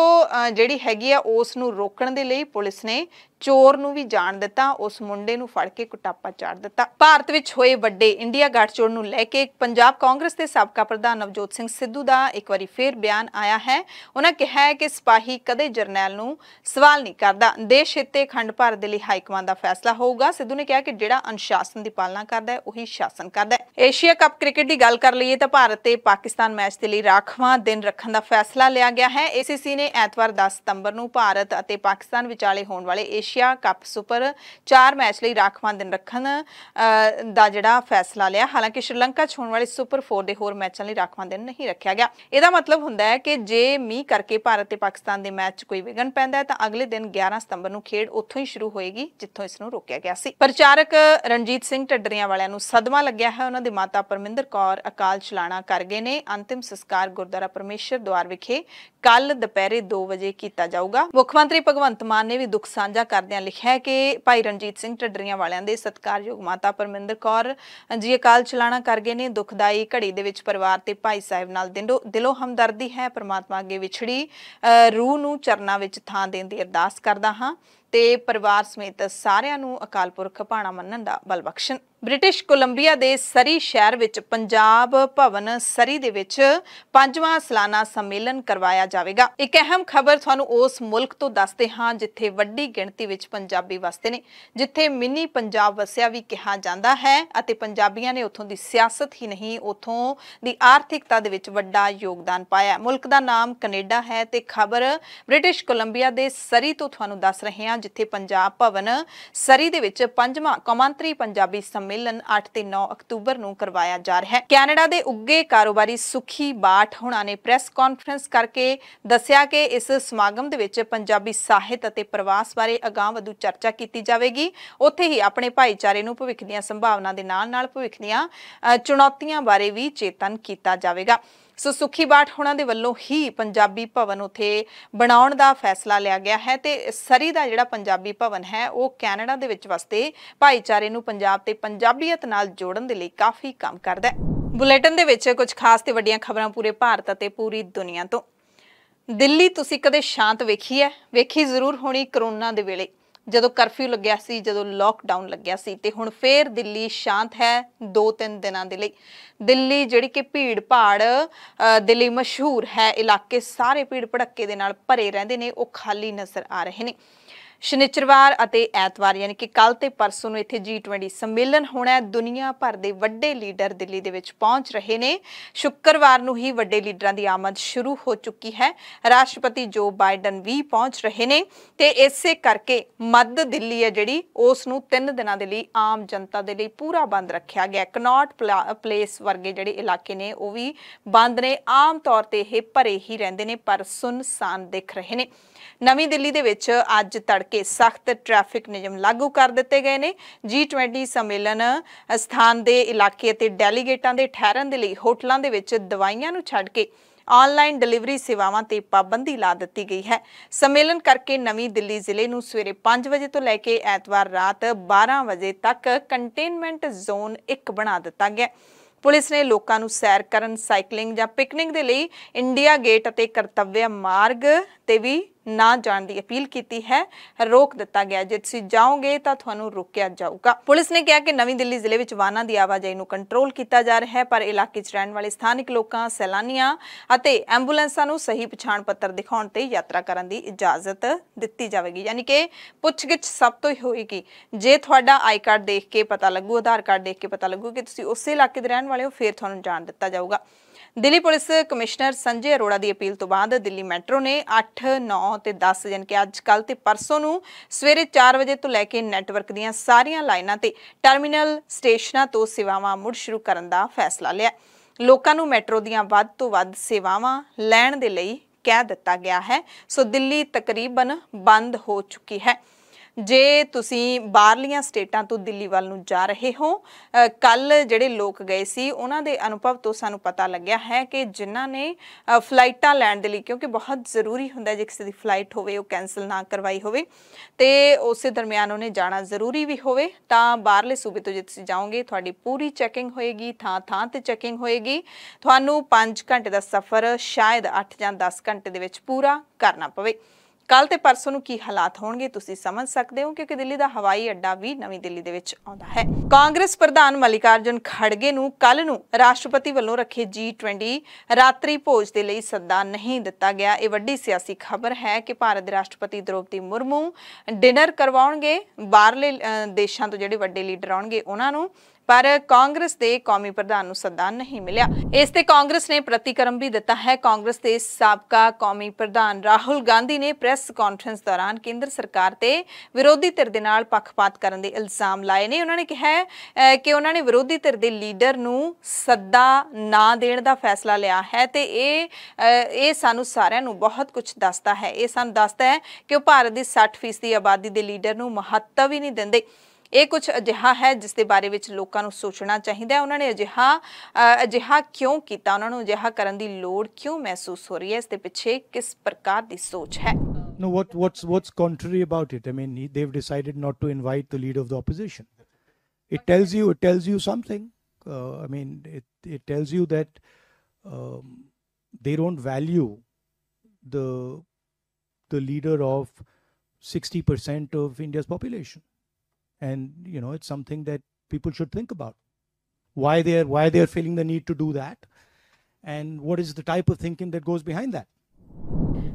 ਜਿਹੜੀ ਹੈਗੀ ਆ ਉਸ ਨੂੰ ਰੋਕਣ ਦੇ ਲਈ ਪੁਲਿਸ ਨੇ ਚੋਰ ਨੂੰ ਵੀ ਜਾਣ ਦਿੱਤਾ ਉਸ ਮੁੰਡੇ ਨੂੰ ਫੜ ਕੇ ਕੁਟਾਪਾ ਚਾੜ ਦਿੱਤਾ ਭਾਰਤ ਵਿੱਚ ਹੋਏ ਵੱਡੇ ਇੰਡੀਆ ਗੱਠਜੋੜ ਨੂੰ ਲੈ ਕੇ ਪੰਜਾਬ ਕਾਂਗਰਸ ਦੇ ਸਾਬਕਾ ਪ੍ਰਧਾਨ ਨਵਜੋਤ ਸਿੰਘ ਸਿੱਧੂ ਦਾ ਇੱਕ ਵਾਰੀ ਫੇਰ ਬਿਆਨ ਆਇਆ ਹੈ ਉਹਨਾਂ ਕਿਹਾ ਹੈ ਕਿ ਸਿਪਾਹੀ ਕਦੇ ਜਰਨੈਲ ਨੂੰ ਸਵਾਲ ਨਹੀਂ ਕਰਦਾ ਦੇਸ਼ ਹਿੱਤੇ ਤੇ ਖੰਡ ਭਾਰਤ ਦੇ ਲਈ ਹਾਈ ਕਮਾਂਡ ਦਾ ਫੈਸਲਾ ਹੋਊਗਾ ਸਿੱਧੂ ਨੇ ਕਿਹਾ ਕਿ ਜਿਹੜਾ ਅਨੁਸ਼ਾਸਨ ਦੀ ਪਾਲਣਾ ਕਰਦਾ ਹੈ ਉਹੀ ਸ਼ਾਸਨ ਕਰਦਾ ਹੈ ਏਸ਼ੀਆ ਕੱਪ ਕ੍ਰਿਕਟ ਦੀ ਗੱਲ ਕਰ ਲਈਏ ਤਾਂ ਭਾਰਤ ਤੇ ਪਾਕਿਸਤਾਨ ਮੈਚ ਦੇ ਲਈ ਰਾਖਵਾਂ ਦਿਨ ਰੱਖਣ ਦਾ ਫੈਸਲਾ ਲਿਆ ਗਿਆ ਹੈ ਏਸੀਸੀ ਨੇ ਐਤਵਾਰ 10 ਸਤੰਬਰ ਨੂੰ ਭਾਰਤ ਅਤੇ ਪਾਕਿਸਤਾਨ ਵਿਚਾਲੇ ਹੋਣ ਵਾਲੇ ਏਸ਼ੀਆ ਕੱਪ ਸੁਪਰ 4 ਮੈਚ ਲਈ ਰਾਖਵਾਂ ਦਿਨ ਰੱਖਣ ਦਾ ਜਿਹੜਾ ਫੈਸਲਾ ਲਿਆ ਹਾਲਾਂਕਿ ਸ਼੍ਰੀਲੰਕਾ 'ਚ ਹੋਣ ਵਾਲੇ ਸੁਪਰ 4 ਦੇ ਹੋਰ ਮੈਚਾਂ ਲਈ ਰਾਖਵਾਂ ਦਿਨ ਨਹੀਂ ਰੱਖਿਆ ਗਿਆ ਇਹਦਾ ਮਤਲਬ ਹੁੰਦਾ ਹੈ ਕਿ ਜੇ ਮੀਂਹ ਕਰਕੇ ਭਾਰਤ ਤੇ ਪਾਕਿਸਤਾਨ ਦੇ ਮੈਚ 'ਚ ਕੋਈ ਵਿਗਨ ਪੈਂਦਾ ਹੈ ਤਾਂ ਅਗਲੇ ਦਿਨ 11 ਸਤੰਬਰ ਨੂੰ ਖੇਡ ਉੱਥੋਂ ਹੀ ਸ਼ੁਰੂ ਹੋਏਗੀ ਜਿੱਥੋਂ ਇਸ ਨੂੰ ਰੋਕਿਆ ਗਿਆ ਸੀ ਪ੍ਰਚਾਰਕ ਰਣਜੀਤ ਸਿੰਘ ਟੱਡਰੀਆਂ ਵਾਲਿਆਂ ਨੂੰ ਸਦਮਾ ਲੱਗਿਆ ਹੈ ਉਹਨਾਂ ਦੇ ਮਾਤਾ ਪਰਮਿੰਦਰ ਕੌਰ ਅਕਾਲ ਚਲਾਣਾ ਕਰ ਗਏ ਨੇ ਅੰਤਿਮ ਸੰਸਕਾਰ ਗੁਰਦੁਆਰਾ ਪਰਮੇਸ਼ਰ ਦਵਾਰ ਵਿਖੇ ਕੱਲ ਦੁਪਹਿਰੇ 2 ਵਜੇ ਕੀਤਾ ਜਾਊਗਾ ਮੁੱਖ ਮੰਤਰੀ ਭਗਵੰਤ ਮਾਨ ਨੇ ਵੀ ਦੁੱਖ ਸਾਂਝਾ ਕਰ ਕਰਦਿਆਂ ਲਿਖਿਆ ਕਿ ਭਾਈ ਰਣਜੀਤ ਸਿੰਘ ਟੱਡਰੀਆਂ ਵਾਲਿਆਂ ਦੇ ਸਤਕਾਰਯੋਗ ਮਾਤਾ ਪਰਮਿੰਦਰ ਕੌਰ ਜੀ ਅਕਾਲ ਚਲਾਣਾ ਕਰ ਗਏ ਨੇ ਦੁਖਦਾਈ ਘੜੀ ਦੇ ਵਿੱਚ ਪਰਿਵਾਰ ਤੇ ਭਾਈ ਸਾਹਿਬ ਨਾਲ ਦਿਲੋਂ ਹਮਦਰਦੀ ਹੈ ਪ੍ਰਮਾਤਮਾ ਅੱਗੇ ਵਿਛੜੀ ਰੂਹ ਨੂੰ ਚਰਨਾ ਵਿੱਚ ਥਾਂ ਦੇਣ ਦੀ ਅਰਦਾਸ ਕਰਦਾ ਹਾਂ ਤੇ ਪਰਿਵਾਰ ਸਮੇਤ ਸਾਰਿਆਂ ਨੂੰ ਅਕਾਲ ਪੁਰਖ ਭਾਣਾ ਮੰਨਣ ਦਾ ਬਲ ਬਖਸ਼ਣ ਬ੍ਰਿਟਿਸ਼ ਕੋਲੰਬੀਆ ਦੇ ਸਰੀ ਸ਼ਹਿਰ ਵਿੱਚ ਪੰਜਾਬ ਭਵਨ ਸਰੀ ਦੇ ਵਿੱਚ ਪੰਜਵਾਂ ਸਾਲਾਨਾ ਸੰਮੇਲਨ ਕਰਵਾਇਆ ਜਾਵੇਗਾ ਇੱਕ ਅਹਿਮ ਖਬਰ ਤੁਹਾਨੂੰ ਉਸ ਮੁਲਕ ਤੋਂ ਦੱਸਦੇ ਹਾਂ ਜਿੱਥੇ ਵੱਡੀ ਗਿਣਤੀ ਵਿੱਚ ਪੰਜਾਬੀ ਵਸਦੇ ਨੇ ਜਿੱਥੇ ਮਿੰਨੀ ਪੰਜਾਬ ਵਸਿਆ ਵੀ ਕਿਹਾ ਜਾਂਦਾ ਹੈ ਅਤੇ ਪੰਜਾਬੀਆਂ ਨੇ ਉੱਥੋਂ ਦੀ ਸਿਆਸਤ ਹੀ ਨਹੀਂ ਉੱਥੋਂ ਦੀ ਆਰਥਿਕਤਾ ਦੇ ਵਿੱਚ ਵੱਡਾ ਯੋਗਦਾਨ ਪਾਇਆ ਮੁਲਕ ਦਾ ਨਾਮ ਕੈਨੇਡਾ ਹੈ ਤੇ ਖਬਰ ਬ੍ਰਿਟਿਸ਼ ਕੋਲੰਬੀਆ ਦੇ ਸਰੀ ਤੋਂ ਤੁਹਾਨੂੰ ਦੱਸ ਰਹੇ ਹਾਂ ਜਿੱਥੇ ਪੰਜਾਬ ਭਵਨ ਸਰੀ ਦੇ ਵਿੱਚ ਪੰਜਵਾਂ ਕਮਾਂਤਰੀ ਪੰਜਾਬੀ ਸੰਮੇਲਨ 8 ਤੇ 9 ਅਕਤੂਬਰ ਨੂੰ ਕਰਵਾਇਆ ਜਾ ਰਿਹਾ ਹੈ ਕੈਨੇਡਾ ਦੇ ਉੱਗੇ ਕਾਰੋਬਾਰੀ ਸੁਖੀ ਬਾਠ ਹੁਣਾਂ ਨੇ ਪ੍ਰੈਸ ਕਾਨਫਰੰਸ ਕਰਕੇ ਦੱਸਿਆ ਕਿ ਇਸ ਸਮਾਗਮ ਦੇ ਵਿੱਚ ਪੰਜਾਬੀ ਸਾਹਿਤ ਅਤੇ ਪ੍ਰਵਾਸ ਬਾਰੇ ਅਗਾਹ ਵਧੂ ਚਰਚਾ ਕੀਤੀ ਜਾਵੇਗੀ ਉੱਥੇ ਹੀ ਆਪਣੇ ਭਾਈਚਾਰੇ ਨੂੰ ਭਵਿੱਖ ਦੀਆਂ ਸੰਭਾਵਨਾਵਾਂ ਦੇ ਨਾਲ ਨਾਲ ਭਵਿੱਖ ਦੀਆਂ ਚੁਣੌਤੀਆਂ ਬਾਰੇ ਵੀ ਚੇਤਨ ਕੀਤਾ ਜਾਵੇਗਾ ਸੋ ਸੁਖੀ ਬਾਠ ਹੁਣਾਂ ਦੇ ਵੱਲੋਂ ਹੀ ਪੰਜਾਬੀ ਭਵਨ ਉਥੇ ਬਣਾਉਣ ਦਾ ਫੈਸਲਾ ਲਿਆ ਗਿਆ ਹੈ ਤੇ ਸਰੀ ਦਾ ਜਿਹੜਾ ਪੰਜਾਬੀ ਭਵਨ ਹੈ ਉਹ ਕੈਨੇਡਾ ਦੇ ਵਿੱਚ ਵਸਦੇ ਭਾਈਚਾਰੇ ਨੂੰ ਪੰਜਾਬ ਤੇ ਪੰਜਾਬੀਅਤ ਨਾਲ ਜੋੜਨ ਦੇ ਲਈ ਕਾਫੀ ਕੰਮ ਕਰਦਾ ਹੈ ਬੁਲੇਟਿਨ ਦੇ ਵਿੱਚ ਕੁਝ ਖਾਸ ਤੇ ਵੱਡੀਆਂ ਖਬਰਾਂ ਪੂਰੇ ਭਾਰਤ ਅਤੇ ਪੂਰੀ ਦੁਨੀਆ ਤੋਂ ਦਿੱਲੀ ਤੁਸੀਂ ਕਦੇ ਸ਼ਾਂਤ ਵੇਖੀ ਹੈ ਵੇਖੀ ਜ਼ਰੂਰ ਹੋਣੀ ਕਰੋਨਾ ਦੇ ਵੇਲੇ ਜਦੋਂ ਕਰਫਿਊ ਲੱਗਿਆ ਸੀ ਜਦੋਂ ਲੋਕਡਾਊਨ ਲੱਗਿਆ ਸੀ ਤੇ ਹੁਣ ਫੇਰ ਦਿੱਲੀ ਸ਼ਾਂਤ ਹੈ 2-3 ਦਿਨਾਂ ਦੇ ਲਈ ਦਿੱਲੀ ਜਿਹੜੀ ਕਿ ਭੀੜ ਭਾੜ ਦਿੱਲੀ ਮਸ਼ਹੂਰ ਹੈ ਇਲਾਕੇ ਸਾਰੇ ਭੀੜ ਭੜੱਕੇ ਦੇ ਨਾਲ ਭਰੇ ਰਹਿੰਦੇ ਨੇ ਉਹ ਖਾਲੀ ਨਜ਼ਰ ਆ ਰਹੇ ਨੇ ਸ਼ਨੀਚਰਵਾਰ ਅਤੇ ਐਤਵਾਰ ਯਾਨੀ ਕਿ ਕੱਲ ਤੇ ਪਰਸੋਂ ਨੂੰ ਇੱਥੇ G20 ਸੰਮੇਲਨ ਹੋਣਾ ਹੈ ਦੁਨੀਆ ਭਰ ਦੇ ਵੱਡੇ ਲੀਡਰ ਦਿੱਲੀ ਦੇ ਵਿੱਚ ਪਹੁੰਚ ਰਹੇ ਨੇ ਸ਼ੁੱਕਰਵਾਰ ਨੂੰ ਹੀ ਵੱਡੇ ਲੀਡਰਾਂ ਦੀ ਆਮਦ ਸ਼ੁਰੂ ਹੋ ਚੁੱਕੀ ਹੈ ਰਾਸ਼ਟਰਪਤੀ ਜੋ ਬਾਈਡਨ ਵੀ ਪਹੁੰਚ ਰਹੇ ਨੇ ਤੇ ਇਸੇ ਕਰਕੇ ਮੱਧ ਦਿੱਲੀ ਹੈ ਜਿਹੜੀ ਉਸ ਨੂੰ 3 ਦਿਨਾਂ ਦੇ ਲਈ ਆਮ ਜਨਤਾ ਦੇ ਲਈ ਪੂਰਾ ਬੰਦ ਰੱਖਿਆ ਗਿਆ ਕਨੌਟ ਪਲੇਸ ਵਰਗੇ ਜਿਹੜੇ ਇਲਾਕੇ ਨੇ ਉਹ ਵੀ ਬੰਦ ਨੇ ਆਮ ਤੌਰ ਤੇ ਇਹ ਭਰੇ ਹੀ ਰਹਿੰਦੇ ਨੇ ਪਰ ਸੁਨਸਾਨ ਦਿਖ ਰਹੇ ਨੇ ਨਵੀਂ ਦਿੱਲੀ ਦੇ ਵਿੱਚ ਅੱਜ ਤੜਕੇ ਸਖਤ ਟ੍ਰੈਫਿਕ ਨਿਯਮ ਲਾਗੂ ਕਰ ਦਿੱਤੇ ਗਏ ਨੇ G20 ਸੰਮੇਲਨ ਸਥਾਨ ਦੇ ਇਲਾਕੇ ਅਤੇ ਡੈਲੀਗੇਟਾਂ ਦੇ ਠਹਿਰਨ ਦੇ ਲਈ ਹੋਟਲਾਂ ਦੇ ਵਿੱਚ ਦਵਾਈਆਂ ਨੂੰ ਛੱਡ ਕੇ ਆਨਲਾਈਨ ਡਿਲੀਵਰੀ ਸੇਵਾਵਾਂ ਤੇ ਪਾਬੰਦੀ ਲਾ ਦਿੱਤੀ ਗਈ ਹੈ ਸੰਮੇਲਨ ਕਰਕੇ ਨਵੀਂ ਦਿੱਲੀ ਜ਼ਿਲ੍ਹੇ ਨੂੰ ਸਵੇਰੇ 5 ਵਜੇ ਤੋਂ ਲੈ ਕੇ ਐਤਵਾਰ ਰਾਤ 12 ਵਜੇ ਤੱਕ ਕੰਟੇਨਮੈਂਟ ਜ਼ੋਨ 1 ਬਣਾ ਦਿੱਤਾ ਗਿਆ ਪੁਲਿਸ ਨੇ ਲੋਕਾਂ ਨੂੰ ਸੈਰ ਕਰਨ ਸਾਈਕਲਿੰਗ ਜਾਂ ਪਿਕਨਿਕ ਦੇ ਲਈ ਇੰਡੀਆ ਗੇਟ ਅਤੇ ਕਰਤਵਯ ਮਾਰਗ ਤੇ ਵੀ ਨਾ ਜਾਣ ਦੀ ਅਪੀਲ ਕੀਤੀ ਹੈ ਰੋਕ ਦਿੱਤਾ ਗਿਆ ਜੇ ਤੁਸੀਂ ਜਾਓਗੇ ਤਾਂ ਤੁਹਾਨੂੰ ਰੋਕਿਆ ਜਾਊਗਾ ਪੁਲਿਸ ਨੇ ਕਿਹਾ ਕਿ ਨਵੀਂ ਦਿੱਲੀ ਜ਼ਿਲ੍ਹੇ ਵਿੱਚ ਵਾਹਨਾਂ ਦੀ ਆਵਾਜਾਈ ਨੂੰ ਕੰਟਰੋਲ ਕੀਤਾ ਜਾ ਰਿਹਾ ਹੈ ਪਰ ਇਲਾਕੇ 'ਚ ਰਹਿਣ ਵਾਲੇ ਸਥਾਨਿਕ ਲੋਕਾਂ ਸੈਲਾਨੀਆਂ ਅਤੇ ਐਂਬੂਲੈਂਸਾਂ ਨੂੰ ਸਹੀ ਪਛਾਣ ਪੱਤਰ ਦਿਖਾਉਣ ਤੇ ਯਾਤਰਾ ਕਰਨ ਦੀ ਇਜਾਜ਼ਤ ਦਿੱਤੀ ਜਾਵੇਗੀ ਯਾਨੀ ਕਿ ਪੁੱਛਗਿੱਛ ਸਭ ਤੋਂ ਹੀ ਹੋਏਗੀ ਜੇ ਤੁਹਾਡਾ ਆਈ ਕਾਰਡ ਦੇਖ ਕੇ ਪਤਾ ਲੱਗੂ ਆਧਾਰ ਕਾਰਡ ਦੇਖ ਕੇ ਪਤਾ ਲੱਗੂ ਕਿ ਤੁਸੀਂ ਉਸੇ ਇਲਾਕੇ ਦੇ ਰਹਿਣ ਵਾਲੇ ਹੋ ਫਿਰ ਤੁਹਾਨੂੰ ਜਾਣ ਦਿੱਤਾ ਜਾਊਗਾ ਦਿੱਲੀ ਪੁਲਿਸ ਕਮਿਸ਼ਨਰ ਸੰਜੇ ਅਰੋੜਾ ਦੀ ਅਪੀਲ ਤੋਂ ਬਾਅਦ ਦਿੱਲੀ ਮੈਟਰੋ ਨੇ 8 9 ਤੇ 10 ਜਨ ਕਿ ਅੱਜ ਕੱਲ ਤੇ ਪਰਸੋਂ ਨੂੰ ਸਵੇਰੇ 4 ਵਜੇ ਤੋਂ ਲੈ ਕੇ ਨੈਟਵਰਕ ਦੀਆਂ ਸਾਰੀਆਂ ਲਾਈਨਾਂ ਤੇ ਟਰਮੀਨਲ ਸਟੇਸ਼ਨਾਂ ਤੋਂ ਸੇਵਾਵਾਂ ਮੁੜ ਸ਼ੁਰੂ ਕਰਨ ਦਾ ਫੈਸਲਾ ਲਿਆ ਲੋਕਾਂ ਨੂੰ ਮੈਟਰੋ ਦੀਆਂ ਵੱਧ ਤੋਂ ਵੱਧ ਸੇਵਾਵਾਂ ਲੈਣ ਦੇ ਲਈ ਕਹਿ ਦਿੱਤਾ ਗਿਆ ਹੈ ਸੋ ਦਿੱਲੀ ਤਕਰੀਬਨ ਬੰਦ ਹੋ ਚੁੱਕੀ ਹੈ ਜੇ ਤੁਸੀਂ ਬਾਹਰਲੀਆਂ ਸਟੇਟਾਂ ਤੋਂ ਦਿੱਲੀ ਵੱਲ ਨੂੰ ਜਾ ਰਹੇ ਹੋ ਕੱਲ ਜਿਹੜੇ ਲੋਕ ਗਏ ਸੀ ਉਹਨਾਂ ਦੇ ਅਨੁਭਵ ਤੋਂ ਸਾਨੂੰ ਪਤਾ ਲੱਗਿਆ ਹੈ ਕਿ ਜਿਨ੍ਹਾਂ ਨੇ ਫਲਾਈਟਾਂ ਲੈਣ ਦੇ ਲਈ ਕਿਉਂਕਿ ਬਹੁਤ ਜ਼ਰੂਰੀ ਹੁੰਦਾ ਜੇ ਕਿਸੇ ਦੀ ਫਲਾਈਟ ਹੋਵੇ ਉਹ ਕੈਨਸਲ ਨਾ ਕਰਵਾਈ ਹੋਵੇ ਤੇ ਉਸੇ ਦਰਮਿਆਨ ਉਹਨੇ ਜਾਣਾ ਜ਼ਰੂਰੀ ਵੀ ਹੋਵੇ ਤਾਂ ਬਾਹਰਲੇ ਸੂਬੇ ਤੋਂ ਜੇ ਤੁਸੀਂ ਜਾਓਗੇ ਤੁਹਾਡੀ ਪੂਰੀ ਚੈਕਿੰਗ ਹੋਏਗੀ ਥਾਂ ਥਾਂ ਤੇ ਚੈਕਿੰਗ ਹੋਏਗੀ ਤੁਹਾਨੂੰ 5 ਘੰਟੇ ਦਾ ਸਫ਼ਰ ਸ਼ਾਇਦ 8 ਜਾਂ 10 ਘੰਟੇ ਦੇ ਵਿੱਚ ਪੂਰਾ ਕਰਨਾ ਪਵੇ ਕੱਲ ਤੇ ਪਰਸੋਂ ਨੂੰ ਕੀ ਹਾਲਾਤ ਹੋਣਗੇ ਤੁਸੀਂ ਸਮਝ ਸਕਦੇ ਹੋ ਕਿਉਂਕਿ ਦਿੱਲੀ ਦਾ ਹਵਾਈ ਅੱਡਾ ਵੀ ਨਵੀਂ ਦਿੱਲੀ ਦੇ ਵਿੱਚ ਆਉਂਦਾ ਹੈ ਕਾਂਗਰਸ ਪ੍ਰਧਾਨ ਮਲਿਕਾਰਜਨ ਖੜਗੇ ਨੂੰ ਕੱਲ ਨੂੰ ਰਾਸ਼ਟਰਪਤੀ ਵੱਲੋਂ ਰੱਖੇ G20 ਰਾਤਰੀ ਭੋਜ ਦੇ ਲਈ ਸੱਦਾ ਨਹੀਂ ਦਿੱਤਾ ਗਿਆ ਇਹ ਵੱਡੀ ਸਿਆਸੀ ਖਬਰ ਹੈ ਕਿ ਭਾਰਤ ਦੇ ਰਾਸ਼ਟਰਪਤੀ ਦ੍ਰੋਪਦੀ ਮੁਰਮੂ ਡਿਨਰ ਕਰਵਾਉਣਗੇ ਬਾਹਰਲੇ ਦੇਸ਼ਾਂ ਤੋਂ ਜਿਹੜੇ ਵੱਡੇ ਲੀਡਰ ਆਉਣਗੇ ਉਹਨਾਂ ਨੂੰ ਪਰ ਕਾਂਗਰਸ ਦੇ ਕੌਮੀ ਪ੍ਰਧਾਨ ਨੂੰ ਸੱਦਾ ਨਹੀਂ ਮਿਲਿਆ ਇਸ ਤੇ ਕਾਂਗਰਸ ਨੇ ਪ੍ਰਤੀਕਰਮ ਵੀ ਦਿੱਤਾ ਹੈ ਕਾਂਗਰਸ ਦੇ ਸਾਬਕਾ ਕੌਮੀ ਪ੍ਰਧਾਨ ਰਾਹੁਲ ਗਾਂਧੀ ਨੇ ਪ੍ਰੈਸ ਕਾਨਫਰੰਸ ਦੌਰਾਨ ਕੇਂਦਰ ਸਰਕਾਰ ਤੇ ਵਿਰੋਧੀ ਧਿਰ ਦੇ ਨਾਲ ਪੱਖਪਾਤ ਕਰਨ ਦੇ ਇਲਜ਼ਾਮ ਲਾਏ ਨੇ ਉਹਨਾਂ ਨੇ ਕਿਹਾ ਕਿ ਉਹਨਾਂ ਨੇ ਵਿਰੋਧੀ ਧਿਰ ਦੇ ਲੀਡਰ ਨੂੰ ਸੱਦਾ ਨਾ ਦੇਣ ਦਾ ਫੈਸਲਾ ਲਿਆ ਹੈ ਤੇ ਇਹ ਇਹ ਸਾਨੂੰ ਸਾਰਿਆਂ ਨੂੰ ਬਹੁਤ ਕੁਝ ਦੱਸਦਾ ਹੈ ਇਹ ਸਾਨੂੰ ਦੱਸਦਾ ਹੈ ਕਿ ਉਹ ਭਾਰਤ ਦੀ 60% ਆਬਾਦੀ ਦੇ ਲੀਡਰ ਨੂੰ ਮਹੱਤਵ ਹੀ ਨਹੀਂ ਦਿੰਦੇ ਇਹ ਕੁਝ ਅਜਿਹਾ ਹੈ ਜਿਸ ਦੇ ਬਾਰੇ ਵਿੱਚ ਲੋਕਾਂ ਨੂੰ ਸੋਚਣਾ ਚਾਹੀਦਾ ਹੈ ਉਹਨਾਂ ਨੇ ਅਜਿਹਾ ਅਜਿਹਾ ਕਿਉਂ ਕੀਤਾ ਉਹਨਾਂ ਨੂੰ ਅਜਿਹਾ ਕਰਨ ਦੀ ਲੋੜ ਕਿਉਂ ਮਹਿਸੂਸ ਹੋ ਰਹੀ ਹੈ ਇਸ ਦੇ ਪਿੱਛੇ ਕਿਸ ਪ੍ਰਕਾਰ ਦੀ ਸੋਚ ਹੈ No, what, what's, what's contrary about it? I mean, they've decided not to invite the leader of the opposition. It tells you, it tells you something. Uh, I mean, it, it tells you that um, they don't value the the leader of 60% of India's population. and you know it's something that people should think about why they're why they're feeling the need to do that and what is the type of thinking that goes behind that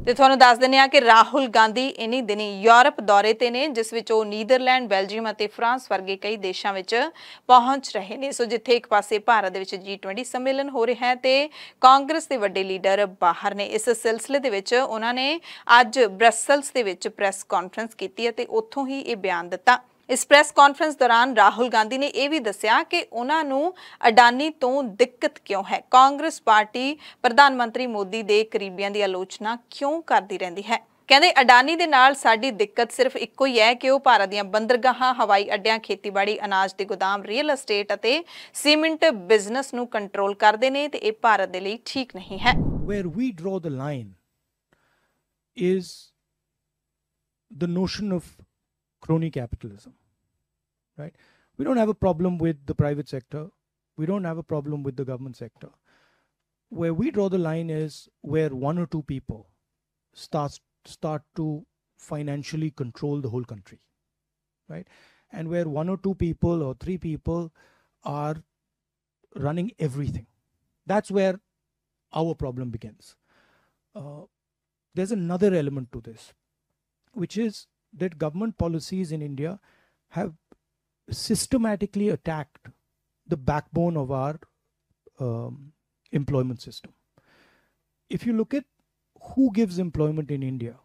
ਤੇ ਤੁਹਾਨੂੰ ਦੱਸ ਦਿੰਨੇ ਆ ਕਿ ਰਾਹੁਲ ਗਾਂਧੀ ਇਨੀ ਦਿਨੀ Europe ਦੌਰੇ ਤੇ ਨੇ ਜਿਸ ਵਿੱਚ ਉਹ ਨੀਦਰਲੈਂਡ ਬੈਲਜੀਅਮ ਅਤੇ ਫਰਾਂਸ ਵਰਗੇ ਕਈ ਦੇਸ਼ਾਂ ਵਿੱਚ ਪਹੁੰਚ ਰਹੇ ਨੇ ਸੋ ਜਿੱਥੇ ਇੱਕ ਪਾਸੇ ਭਾਰਤ ਦੇ ਵਿੱਚ G20 ਸੰਮੇਲਨ ਹੋ ਰਿਹਾ ਹੈ ਤੇ ਕਾਂਗਰਸ ਦੇ ਵੱਡੇ ਲੀਡਰ ਬਾਹਰ ਨੇ ਇਸ ਸਿਲਸਿਲੇ ਦੇ ਵਿੱਚ ਉਹਨਾਂ ਨੇ ਅੱਜ ਬ੍ਰਸਲਸ ਦੇ ਵਿੱਚ ਪ੍ਰੈਸ ਕਾਨਫਰੰਸ ਕੀਤੀ ਅਤੇ ਉੱਥੋਂ ਹੀ ਇਹ ਬਿਆਨ ਦਿੱਤਾ ਇਸ ਪ੍ਰੈਸ ਕਾਨਫਰੰਸ ਦੌਰਾਨ ਰਾਹੁਲ ਗਾਂਧੀ ਨੇ ਇਹ ਵੀ ਦੱਸਿਆ ਕਿ ਉਹਨਾਂ ਨੂੰ ਅਡਾਨੀ ਤੋਂ ਦਿੱਕਤ ਕਿਉਂ ਹੈ ਕਾਂਗਰਸ ਪਾਰਟੀ ਪ੍ਰਧਾਨ ਮੰਤਰੀ ਮੋਦੀ ਦੇ ਕਰੀਬੀਆਂ ਦੀ ਆਲੋਚਨਾ ਕਿਉਂ ਕਰਦੀ ਰਹਿੰਦੀ ਹੈ ਕਹਿੰਦੇ ਅਡਾਨੀ ਦੇ ਨਾਲ ਸਾਡੀ ਦਿੱਕਤ ਸਿਰਫ ਇੱਕੋ ਹੀ ਹੈ ਕਿ ਉਹ ਭਾਰਤ ਦੀਆਂ ਬੰਦਰਗਾਹਾਂ ਹਵਾਈ ਅੱਡਿਆਂ ਖੇਤੀਬਾੜੀ ਅਨਾਜ ਦੇ ਗੋਦਾਮ ਰੀਅਲ ਅਸਟੇਟ ਅਤੇ ਸੀਮੈਂਟ ਬਿਜ਼ਨਸ ਨੂੰ ਕੰਟਰੋਲ ਕਰਦੇ ਨੇ ਤੇ ਇਹ ਭਾਰਤ ਦੇ ਲਈ ਠੀਕ ਨਹੀਂ ਹੈ where we draw the line is the notion of crony capitalism, right? We don't have a problem with the private sector. We don't have a problem with the government sector. Where we draw the line is where one or two people starts start to financially control the whole country, right? And where one or two people or three people are running everything. That's where our problem begins. Uh, there's another element to this, which is that government policies in India have systematically attacked the backbone of our um, employment system. If you look at who gives employment in India,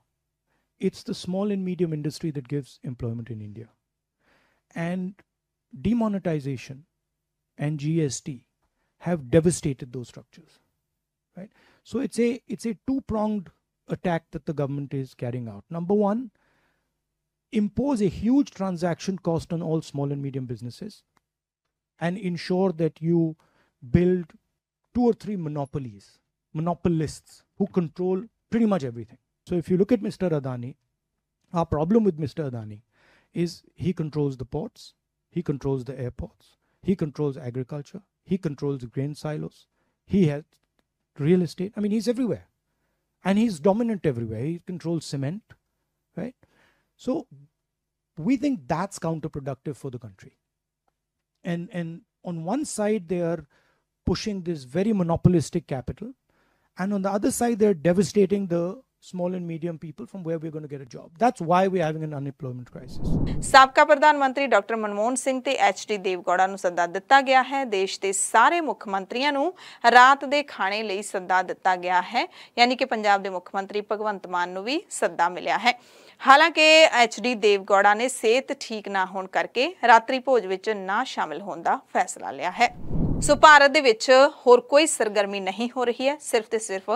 it's the small and medium industry that gives employment in India. And demonetization and GST have devastated those structures. Right? So it's a it's a two-pronged attack that the government is carrying out. Number one, impose a huge transaction cost on all small and medium businesses and ensure that you build two or three monopolies, monopolists who control pretty much everything. So if you look at Mr. Adani, our problem with Mr. Adani is he controls the ports, he controls the airports, he controls agriculture, he controls grain silos, he has real estate. I mean, he's everywhere. And he's dominant everywhere. He controls cement, right? So we think that's counterproductive for the country. And, and on one side, they are pushing this very monopolistic capital. And on the other side, they're devastating the small and medium people from where we're going to get a job. That's why we're having an unemployment crisis. ਸਾਬਕਾ ਪ੍ਰਧਾਨ ਮੰਤਰੀ doctor Manmohan Singh ਤੇ HD ਦੇਵਗੌੜਾ ਨੂੰ ਸੱਦਾ ਦਿੱਤਾ ਗਿਆ ਹੈ ਦੇਸ਼ ਦੇ ਸਾਰੇ ਮੁੱਖ ਮੰਤਰੀਆਂ ਨੂੰ ਰਾਤ ਦੇ ਖਾਣੇ ਲਈ ਸੱਦਾ ਦਿੱਤਾ ਗਿਆ ਹੈ ਯਾਨੀ ਕਿ ਪੰਜਾਬ ਦੇ ਮੁੱਖ ਮੰਤਰੀ ਭਗਵੰਤ ਮਾਨ ਨੂੰ ਵੀ ਸੱਦਾ ਮਿਲਿਆ ਹੈ ਹਾਲਾਂਕਿ ਐਚਡੀ ਦੇਵਗੌੜਾ ਨੇ ਸਿਹਤ ਠੀਕ ਨਾ ਹੋਣ ਕਰਕੇ ਰਾਤਰੀ ਭੋਜ ਵਿੱਚ ਨਾ ਸ਼ਾਮਲ ਹੋਣ ਦਾ ਫੈਸਲਾ ਲਿਆ ਹੈ ਸੋ ਭਾਰਤ ਦੇ ਵਿੱਚ ਹੋਰ ਕੋਈ ਸਰਗਰਮੀ ਨਹੀਂ ਹੋ ਰਹੀ ਹੈ ਸਿਰਫ ਤੇ ਸਿਰਫ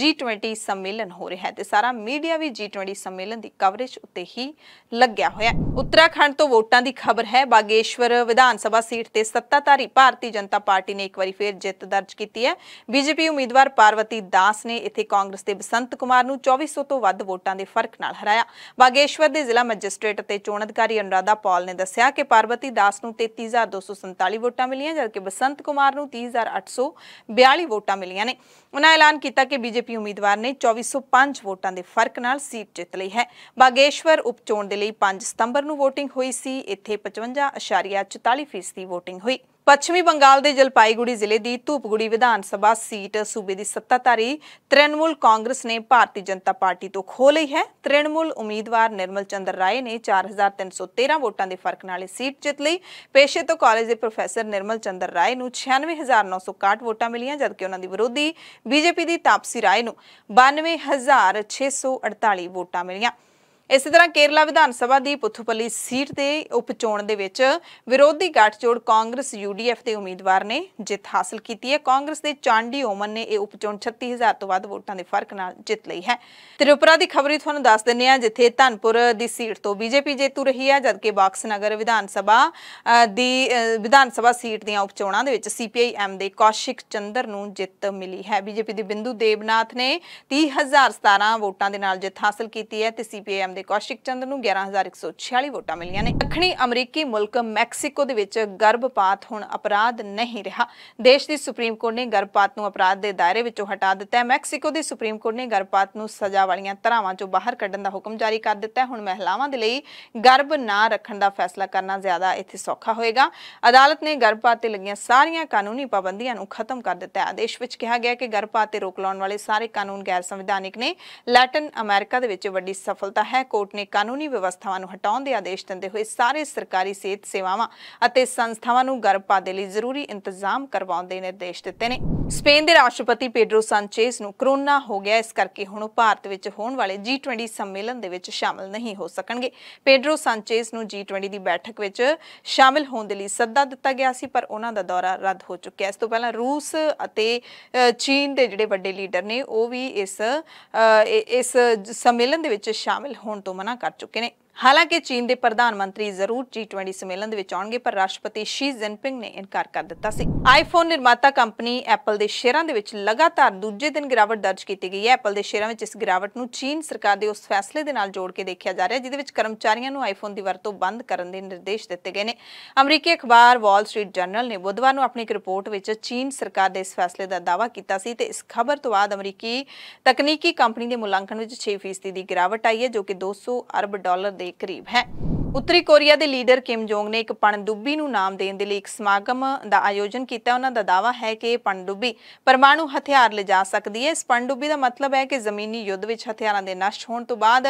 G20 ਸੰਮੇਲਨ ਹੋ ਰਿਹਾ ਹੈ ਤੇ ਸਾਰਾ ਮੀਡੀਆ ਵੀ G20 ਸੰਮੇਲਨ ਦੀ ਕਵਰੇਜ ਉੱਤੇ ਹੀ ਲੱਗਿਆ ਹੋਇਆ ਹੈ ਉੱਤਰਾਖੰਡ ਤੋਂ ਵੋਟਾਂ ਦੀ ਖਬਰ ਹੈ ਬਾਗੇਸ਼ਵਰ ਵਿਧਾਨ ਸਭਾ ਸੀਟ ਤੇ ਸੱਤਾਧਾਰੀ ਭਾਰਤੀ ਜਨਤਾ ਪਾਰਟੀ ਨੇ ਇੱਕ ਵਾਰੀ ਫੇਰ ਜਿੱਤ ਦਰਜ ਕੀਤੀ ਹੈ ਬੀਜੇਪੀ ਉਮੀਦਵਾਰ ਪਾਰਵਤੀ ਦਾਸ ਨੇ ਇੱਥੇ ਕਾਂਗਰਸ ਦੇ ਬਸੰਤ ਕੁਮਾਰ ਨੂੰ 2400 ਤੋਂ ਵੱਧ ਵੋਟਾਂ ਦੇ ਫਰਕ ਨਾਲ ਹਰਾਇਆ ਬਾਗੇਸ਼ਵਰ ਦੇ ਜ਼ਿਲ੍ਹਾ ਮੈਜਿਸਟ੍ਰੇਟ ਅਤੇ ਚੋਣ ਅਧਿਕਾਰੀ ਅਨੁਰਾਧਾ ਪਾਲ ਨੇ ਦੱਸਿਆ ਕਿ ਪਾਰਵਤੀ ਦਾਸ ਨੂੰ 33247 ਵੋਟਾਂ ਮਿਲੀਆਂ ਜਦਕਿ ਬਸੰਤ ਕੁਮਾਰ ਨੂੰ 30842 ਵੋਟਾਂ ਮਿਲੀਆਂ ਨੇ ਉਹਨਾਂ ਐਲਾਨ ਕੀਤਾ ਕਿ ਬੀਜੇਪੀ ਉਮੀਦਵਾਰ ਨੇ 2405 ਵੋਟਾਂ ਦੇ ਫਰਕ ਨਾਲ ਸੀਟ ਜਿੱਤ ਲਈ ਹੈ ਬਾਗੇਸ਼ਵਰ ਉਪਚੋਣ ਦੇ ਲਈ 5 ਸਤੰਬਰ ਨੂੰ VOTING ਹੋਈ ਸੀ ਇੱਥੇ 55.44% ਵੋਟਿੰਗ ਹੋਈ ਪੱਛਮੀ ਬੰਗਾਲ ਦੇ ਜਲਪਾਈਗੁੜੀ ਜ਼ਿਲ੍ਹੇ ਦੀ ਧੂਪਗੁੜੀ ਵਿਧਾਨ ਸਭਾ ਸੀਟ ਸੂਬੇ ਦੀ ਸੱਤਾਧਾਰੀ ਤ੍ਰਿਣਮੂਲ ਕਾਂਗਰਸ ਨੇ ਭਾਰਤੀ ਜਨਤਾ ਪਾਰਟੀ ਤੋਂ ਖੋ ਲਈ ਹੈ ਤ੍ਰਿਣਮੂਲ ਉਮੀਦਵਾਰ ਨਿਰਮਲ ਚੰਦਰ ਰਾਏ ਨੇ 4313 ਵੋਟਾਂ ਦੇ ਫਰਕ ਨਾਲ ਇਹ ਸੀਟ ਜਿੱਤ ਲਈ ਪੇਸ਼ੇ ਤੋਂ ਕਾਲਜ ਦੇ ਪ੍ਰੋਫੈਸਰ ਨਿਰਮਲ ਚੰਦਰ ਰਾਏ ਨੂੰ 96961 ਵੋਟਾਂ ਮਿਲੀਆਂ ਜਦਕਿ ਉਹਨਾਂ ਦੀ ਵਿਰੋਧੀ ਬੀਜੇਪੀ ਦੀ ਤਾਪਸੀ ਰਾਏ ਨੂੰ 92648 ਵੋਟਾਂ ਮਿਲੀਆਂ ਇਸੇ ਤਰ੍ਹਾਂ ਕੇਰਲਾ ਵਿਧਾਨ ਸਭਾ ਦੀ ਪੁਥੂਪੱਲੀ ਸੀਟ ਦੇ ਉਪਚੋਣ ਦੇ ਵਿੱਚ ਵਿਰੋਧੀ ਗੱਠਜੋੜ ਕਾਂਗਰਸ ਯੂਡੀਐਫ ਦੇ ਉਮੀਦਵਾਰ ਨੇ ਜਿੱਤ ਹਾਸਲ ਕੀਤੀ ਹੈ ਕਾਂਗਰਸ ਦੇ ਚਾਂਡੀ ਓਮਨ ਨੇ ਇਹ ਉਪਚੋਣ 36000 ਤੋਂ ਵੱਧ ਵੋਟਾਂ ਦੇ ਫਰਕ ਨਾਲ ਜਿੱਤ ਲਈ ਹੈ ਤ੍ਰਿਪੁਰਾ ਦੀ ਖਬਰੀ ਤੁਹਾਨੂੰ ਦੱਸ ਦਿੰਨੇ ਆ ਜਿੱਥੇ ਧਨਪੁਰ ਦੀ ਸੀਟ ਤੋਂ ਬੀਜੇਪੀ ਜੇਤੂ ਰਹੀ ਹੈ ਜਦਕਿ ਬਾਕਸਨਗਰ ਵਿਧਾਨ ਸਭਾ ਦੀ ਵਿਧਾਨ ਸਭਾ ਸੀਟ ਦੀਆਂ ਉਪਚੋਣਾਂ ਦੇ ਵਿੱਚ ਸੀਪੀਆਈਐਮ ਦੇ ਕੌਸ਼ਿਕ ਚੰਦਰ ਨੂੰ ਜਿੱਤ ਮਿਲੀ ਹੈ ਬੀਜੇਪੀ ਦੇ ਬਿੰਦੂ ਦੇਵਨਾਥ ਨੇ 30017 ਵੋਟਾਂ ਦੇ ਨਾਲ ਜਿੱਤ ਹਾਸਲ ਕੀਤੀ ਹੈ ਤੇ ਸੀਪੀਆਈਐਮ ਅਤੇ ਕੌਸ਼ਿਕ ਚੰਦ ਨੂੰ 11146 ਵੋਟਾਂ ਮਿਲੀਆਂ ਨੇ ਦੱਖਣੀ ਅਮਰੀਕੀ ਮੁਲਕ ਮੈਕਸੀਕੋ ਦੇ ਵਿੱਚ ਗਰਭਪਾਤ ਹੁਣ ਅਪਰਾਧ ਨਹੀਂ ਰਿਹਾ ਦੇਸ਼ ਦੀ ਸੁਪਰੀਮ ਕੋਰਟ ਨੇ ਗਰਭਪਾਤ ਨੂੰ ਅਪਰਾਧ ਦੇ ਦਾਇਰੇ ਵਿੱਚੋਂ ਹਟਾ ਦਿੱਤਾ ਹੈ ਮੈਕਸੀਕੋ ਦੀ ਸੁਪਰੀਮ ਕੋਰਟ ਨੇ ਗਰਭਪਾਤ ਨੂੰ ਸਜ਼ਾ ਵਾਲੀਆਂ ਧਰਾਵਾਂ ਚੋਂ ਬਾਹਰ ਕੱਢਣ ਦਾ ਹੁਕਮ ਜਾਰੀ ਕਰ ਦਿੱਤਾ ਹੈ ਹੁਣ ਮਹਿਲਾਵਾਂ ਦੇ ਲਈ ਗਰਭ ਨਾ ਰੱਖਣ ਦਾ ਫੈਸਲਾ ਕਰਨਾ ਜ਼ਿਆਦਾ ਇੱਥੇ ਸੌਖਾ ਹੋਏਗਾ ਅਦਾਲਤ ਨੇ ਗਰਭਪਾਤ ਤੇ ਲੱਗੀਆਂ ਸਾਰੀਆਂ ਕਾਨੂੰਨੀ ਪਾਬੰਦੀਆਂ ਨੂੰ ਖਤਮ ਕਰ ਦਿੱਤਾ ਹੈ ਆਦੇਸ਼ ਵਿੱਚ ਕਿਹਾ ਗਿਆ ਕਿ ਗਰਭਪਾਤ ਤੇ ਰੋਕ ਲਾਉਣ ਵਾਲੇ ਸਾਰੇ ਕਾਨੂੰਨ ਗੈਰ ਸੰਵਿਧਾਨਿਕ ਨੇ ਲੈਟਿਨ ਅਮਰੀਕਾ ਦੇ ਵਿੱਚ ਵੱਡੀ ਸਫਲਤਾ ਹੈ ਕੋਰਟ ਨੇ ਕਾਨੂੰਨੀ ਵਿਵਸਥਾਵਾਂ ਨੂੰ ਹਟਾਉਣ ਦੇ ਆਦੇਸ਼ ਦਿੰਦੇ ਹੋਏ ਸਾਰੇ ਸਰਕਾਰੀ ਸਿਹਤ ਸੇਵਾਵਾਂ ਅਤੇ ਸੰਸਥਾਵਾਂ ਨੂੰ ਗਰਭਪਾਤ ਦੇ ਲਈ ਜ਼ਰੂਰੀ ਇੰਤਜ਼ਾਮ ਕਰਵਾਉਣ ਦੇ ਨਿਰਦੇਸ਼ ਦਿੱਤੇ ਨੇ ਸਪੇਨ ਦੇ ਰਾਸ਼ਟਰਪਤੀ ਪੇਡਰੋ ਸਾਂਚੇਸ ਨੂੰ ਕਰੋਨਾ ਹੋ ਗਿਆ ਇਸ ਕਰਕੇ ਹੁਣ ਭਾਰਤ ਵਿੱਚ ਹੋਣ ਵਾਲੇ G20 ਸੰਮੇਲਨ ਦੇ ਵਿੱਚ ਸ਼ਾਮਲ ਨਹੀਂ ਹੋ ਸਕਣਗੇ ਪੇਡਰੋ ਸਾਂਚੇਸ ਨੂੰ G20 ਦੀ ਬੈਠਕ ਵਿੱਚ ਸ਼ਾਮਲ ਹੋਣ ਦੇ ਲਈ ਸੱਦਾ ਦਿੱਤਾ ਗਿਆ ਸੀ ਪਰ ਉਹਨਾਂ ਦਾ ਦੌਰਾ ਰੱਦ ਹੋ ਚੁੱਕਿਆ ਇਸ ਤੋਂ ਪਹਿਲਾਂ ਰੂਸ ਅਤੇ ਚੀਨ ਦੇ ਜਿਹੜੇ ਵੱਡੇ ਲੀਡਰ ਨੇ ਉਹ ਵੀ ਇਸ ਇਸ ਸੰਮੇਲਨ ਦੇ ਵਿੱਚ ਸ਼ਾਮਲ ਹੋਣ ਤੋਂ ਮਨਾ ਕਰ ਚੁੱਕੇ ਨੇ ਹਾਲਾਂਕਿ ਚੀਨ ਦੇ ਪ੍ਰਧਾਨ ਮੰਤਰੀ ਜ਼ਰੂਰ G20 ਸੰਮੇਲਨ ਦੇ ਵਿੱਚ ਆਉਣਗੇ ਪਰ ਰਾਸ਼ਟਰਪਤੀ ਸ਼ੀ ਜ਼ਿਨਪਿੰਗ ਨੇ ਇਨਕਾਰ ਕਰ ਦਿੱਤਾ ਸੀ ਆਈਫੋਨ ਨਿਰਮਾਤਾ ਕੰਪਨੀ ਐਪਲ ਦੇ ਸ਼ੇਅਰਾਂ ਦੇ ਵਿੱਚ ਲਗਾਤਾਰ ਦੂਜੇ ਦਿਨ ਗਿਰਾਵਟ ਦਰਜ ਕੀਤੀ ਗਈ ਹੈ ਐਪਲ ਦੇ ਸ਼ੇਅਰਾਂ ਵਿੱਚ ਇਸ ਗਿਰਾਵਟ ਨੂੰ ਚੀਨ ਸਰਕਾਰ ਦੇ ਉਸ ਫੈਸਲੇ ਦੇ ਨਾਲ ਜੋੜ ਕੇ ਦੇਖਿਆ ਜਾ ਰਿਹਾ ਜਿਹਦੇ ਵਿੱਚ ਕਰਮਚਾਰੀਆਂ ਨੂੰ ਆਈਫੋਨ ਦੀ ਵਰਤੋਂ ਬੰਦ ਕਰਨ ਦੇ ਨਿਰਦੇਸ਼ ਦਿੱਤੇ ਗਏ ਨੇ ਅਮਰੀਕੀ ਅਖਬਾਰ ਵਾਲ ਸਟਰੀਟ ਜਰਨਲ ਨੇ ਬੁੱਧਵਾਰ ਨੂੰ ਆਪਣੀ ਇੱਕ ਰਿਪੋਰਟ ਵਿੱਚ ਚੀਨ ਸਰਕਾਰ ਦੇ ਇਸ ਫੈਸਲੇ ਦਾ ਦਾਅਵਾ ਕੀਤਾ ਸੀ ਤੇ ਇਸ ਖਬਰ ਤੋਂ ਬਾਅਦ ਅਮਰੀਕੀ ਤਕਨੀਕੀ ਕੰਪਨੀ ਦੇ ਮੁਲਾਂਕਣ ਵਿੱਚ 6% ਦੀ ਗਿਰਾਵਟ ਆਈ ਹੈ ਜੋ ਕਿ 200 ਅਰਬ ਡਾਲਰ ਦੇ ਕਰੀਬ ਹੈ ਉੱਤਰੀ ਕੋਰੀਆ ਦੇ ਲੀਡਰ ਕਿਮ ਜੋਂਗ ਨੇ ਇੱਕ ਪਣਡੁੱਬੀ ਨੂੰ ਨਾਮ ਦੇਣ ਦੇ ਲਈ ਇੱਕ ਸਮਾਗਮ ਦਾ ਆਯੋਜਨ ਕੀਤਾ ਉਹਨਾਂ ਦਾ ਦਾਵਾ ਹੈ ਕਿ ਇਹ ਪਣਡੁੱਬੀ ਪਰਮਾਣੂ ਹਥਿਆਰ ਲਿਜਾ ਸਕਦੀ ਹੈ ਇਸ ਪਣਡੁੱਬੀ ਦਾ ਮਤਲਬ ਹੈ ਕਿ ਜ਼ਮੀਨੀ ਯੁੱਧ ਵਿੱਚ ਹਥਿਆਰਾਂ ਦੇ ਨਸ਼ਟ ਹੋਣ ਤੋਂ ਬਾਅਦ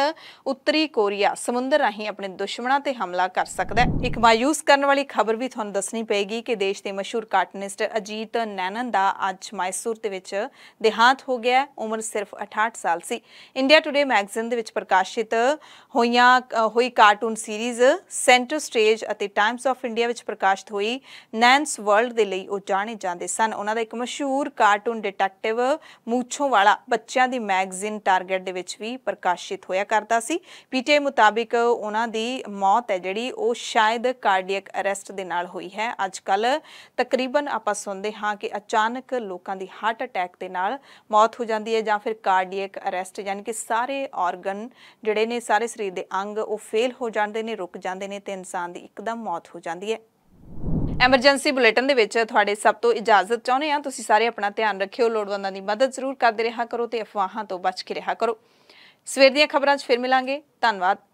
ਉੱਤਰੀ ਕੋਰੀਆ ਸਮੁੰਦਰ ਰਾਹੀਂ ਆਪਣੇ ਦੁਸ਼ਮਣਾਂ ਤੇ ਹਮਲਾ ਕਰ ਸਕਦਾ ਹੈ ਇੱਕ ਮਾਯੂਸ ਕਰਨ ਵਾਲੀ ਖਬਰ ਵੀ ਤੁਹਾਨੂੰ ਦੱਸਣੀ ਪਏਗੀ ਕਿ ਦੇਸ਼ ਦੇ ਮਸ਼ਹੂਰ ਕਾਰਟੂਨਿਸਟ ਅਜੀਤ ਨੈਨਨ ਦਾ ਅੱਜ ਮਾਇਸੂਰ ਦੇ ਵਿੱਚ ਦੇਹਾਂਤ ਹੋ ਗਿਆ ਉਮਰ ਸਿਰਫ 68 ਸਾਲ ਸੀ ਇੰਡੀਆ ਟੁਡੇ ਮੈਗਜ਼ੀਨ ਦੇ ਵਿੱਚ ਪ੍ਰਕਾਸ਼ਿਤ ਹੋਈਆਂ ਹੋਈ cartoon series series centre stage ਅਤੇ ਟਾਈਮਸ ਆਫ ਇੰਡੀਆ ਵਿੱਚ ਪ੍ਰਕਾਸ਼ਿਤ ਹੋਈ ਨੈਂਸ ਵਰਲਡ ਦੇ ਲਈ ਉਹ ਜਾਣੇ ਜਾਂਦੇ ਸਨ ਉਹਨਾਂ ਦਾ ਇੱਕ ਮਸ਼ਹੂਰ ਕਾਰਟੂਨ ਡਿਟੈਕਟਿਵ ਮੂਛੋਂ ਵਾਲਾ ਬੱਚਿਆਂ ਦੀ ਮੈਗਜ਼ੀਨ ਟਾਰਗੇਟ ਦੇ ਵਿੱਚ ਵੀ ਪ੍ਰਕਾਸ਼ਿਤ ਹੋਇਆ ਕਰਦਾ ਸੀ ਪੀਟੀਆਈ ਮੁਤਾਬਿਕ ਉਹਨਾਂ ਦੀ ਮੌਤ ਹੈ ਜਿਹੜੀ ਉਹ ਸ਼ਾਇਦ ਕਾਰਡੀਅਕ ਅਰੈਸਟ ਦੇ ਨਾਲ ਹੋਈ ਹੈ ਅੱਜ ਕੱਲ ਤਕਰੀਬਨ ਆਪਾਂ ਸੁਣਦੇ ਹਾਂ ਕਿ ਅਚਾਨਕ ਲੋਕਾਂ ਦੀ ਹਾਰਟ ਅਟੈਕ ਦੇ ਨਾਲ ਮੌਤ ਹੋ ਜਾਂਦੀ ਹੈ ਜਾਂ ਫਿਰ ਕਾਰਡੀਅਕ ਅਰੈਸਟ ਯਾਨੀ ਕਿ ਸਾਰੇ ਆਰਗਨ ਜਿਹੜੇ ਨੇ ਸਾਰੇ ਸਰੀਰ ਦੇ ਅੰਗ ਉਹ ਫੇਲ ਹੋ ਜਾਂਦੇ ਨੇ ਰੁਕ ਜਾਂਦੇ ਨੇ ਤੇ ਇਨਸਾਨ ਦੀ ਇੱਕਦਮ ਮੌਤ ਹੋ ਜਾਂਦੀ ਹੈ ਐਮਰਜੈਂਸੀ ਬੁਲੇਟਿਨ ਦੇ ਵਿੱਚ ਤੁਹਾਡੇ ਸਭ ਤੋਂ ਇਜਾਜ਼ਤ ਚਾਹੁੰਦੇ ਆ ਤੁਸੀਂ ਸਾਰੇ ਆਪਣਾ ਧਿਆਨ ਰੱਖਿਓ ਲੋੜਵੰਦਾਂ ਦੀ ਮਦਦ ਜ਼ਰੂਰ ਕਰਦੇ ਰਿਹਾ ਕਰੋ ਤੇ ਅਫਵਾਹਾਂ ਤੋਂ ਬਚ ਕੇ ਰਿਹਾ ਕਰੋ ਸਵੇਰ ਦੀਆਂ ਖਬਰਾਂ 'ਚ ਫਿਰ ਮਿਲਾਂਗੇ ਧੰਨਵਾਦ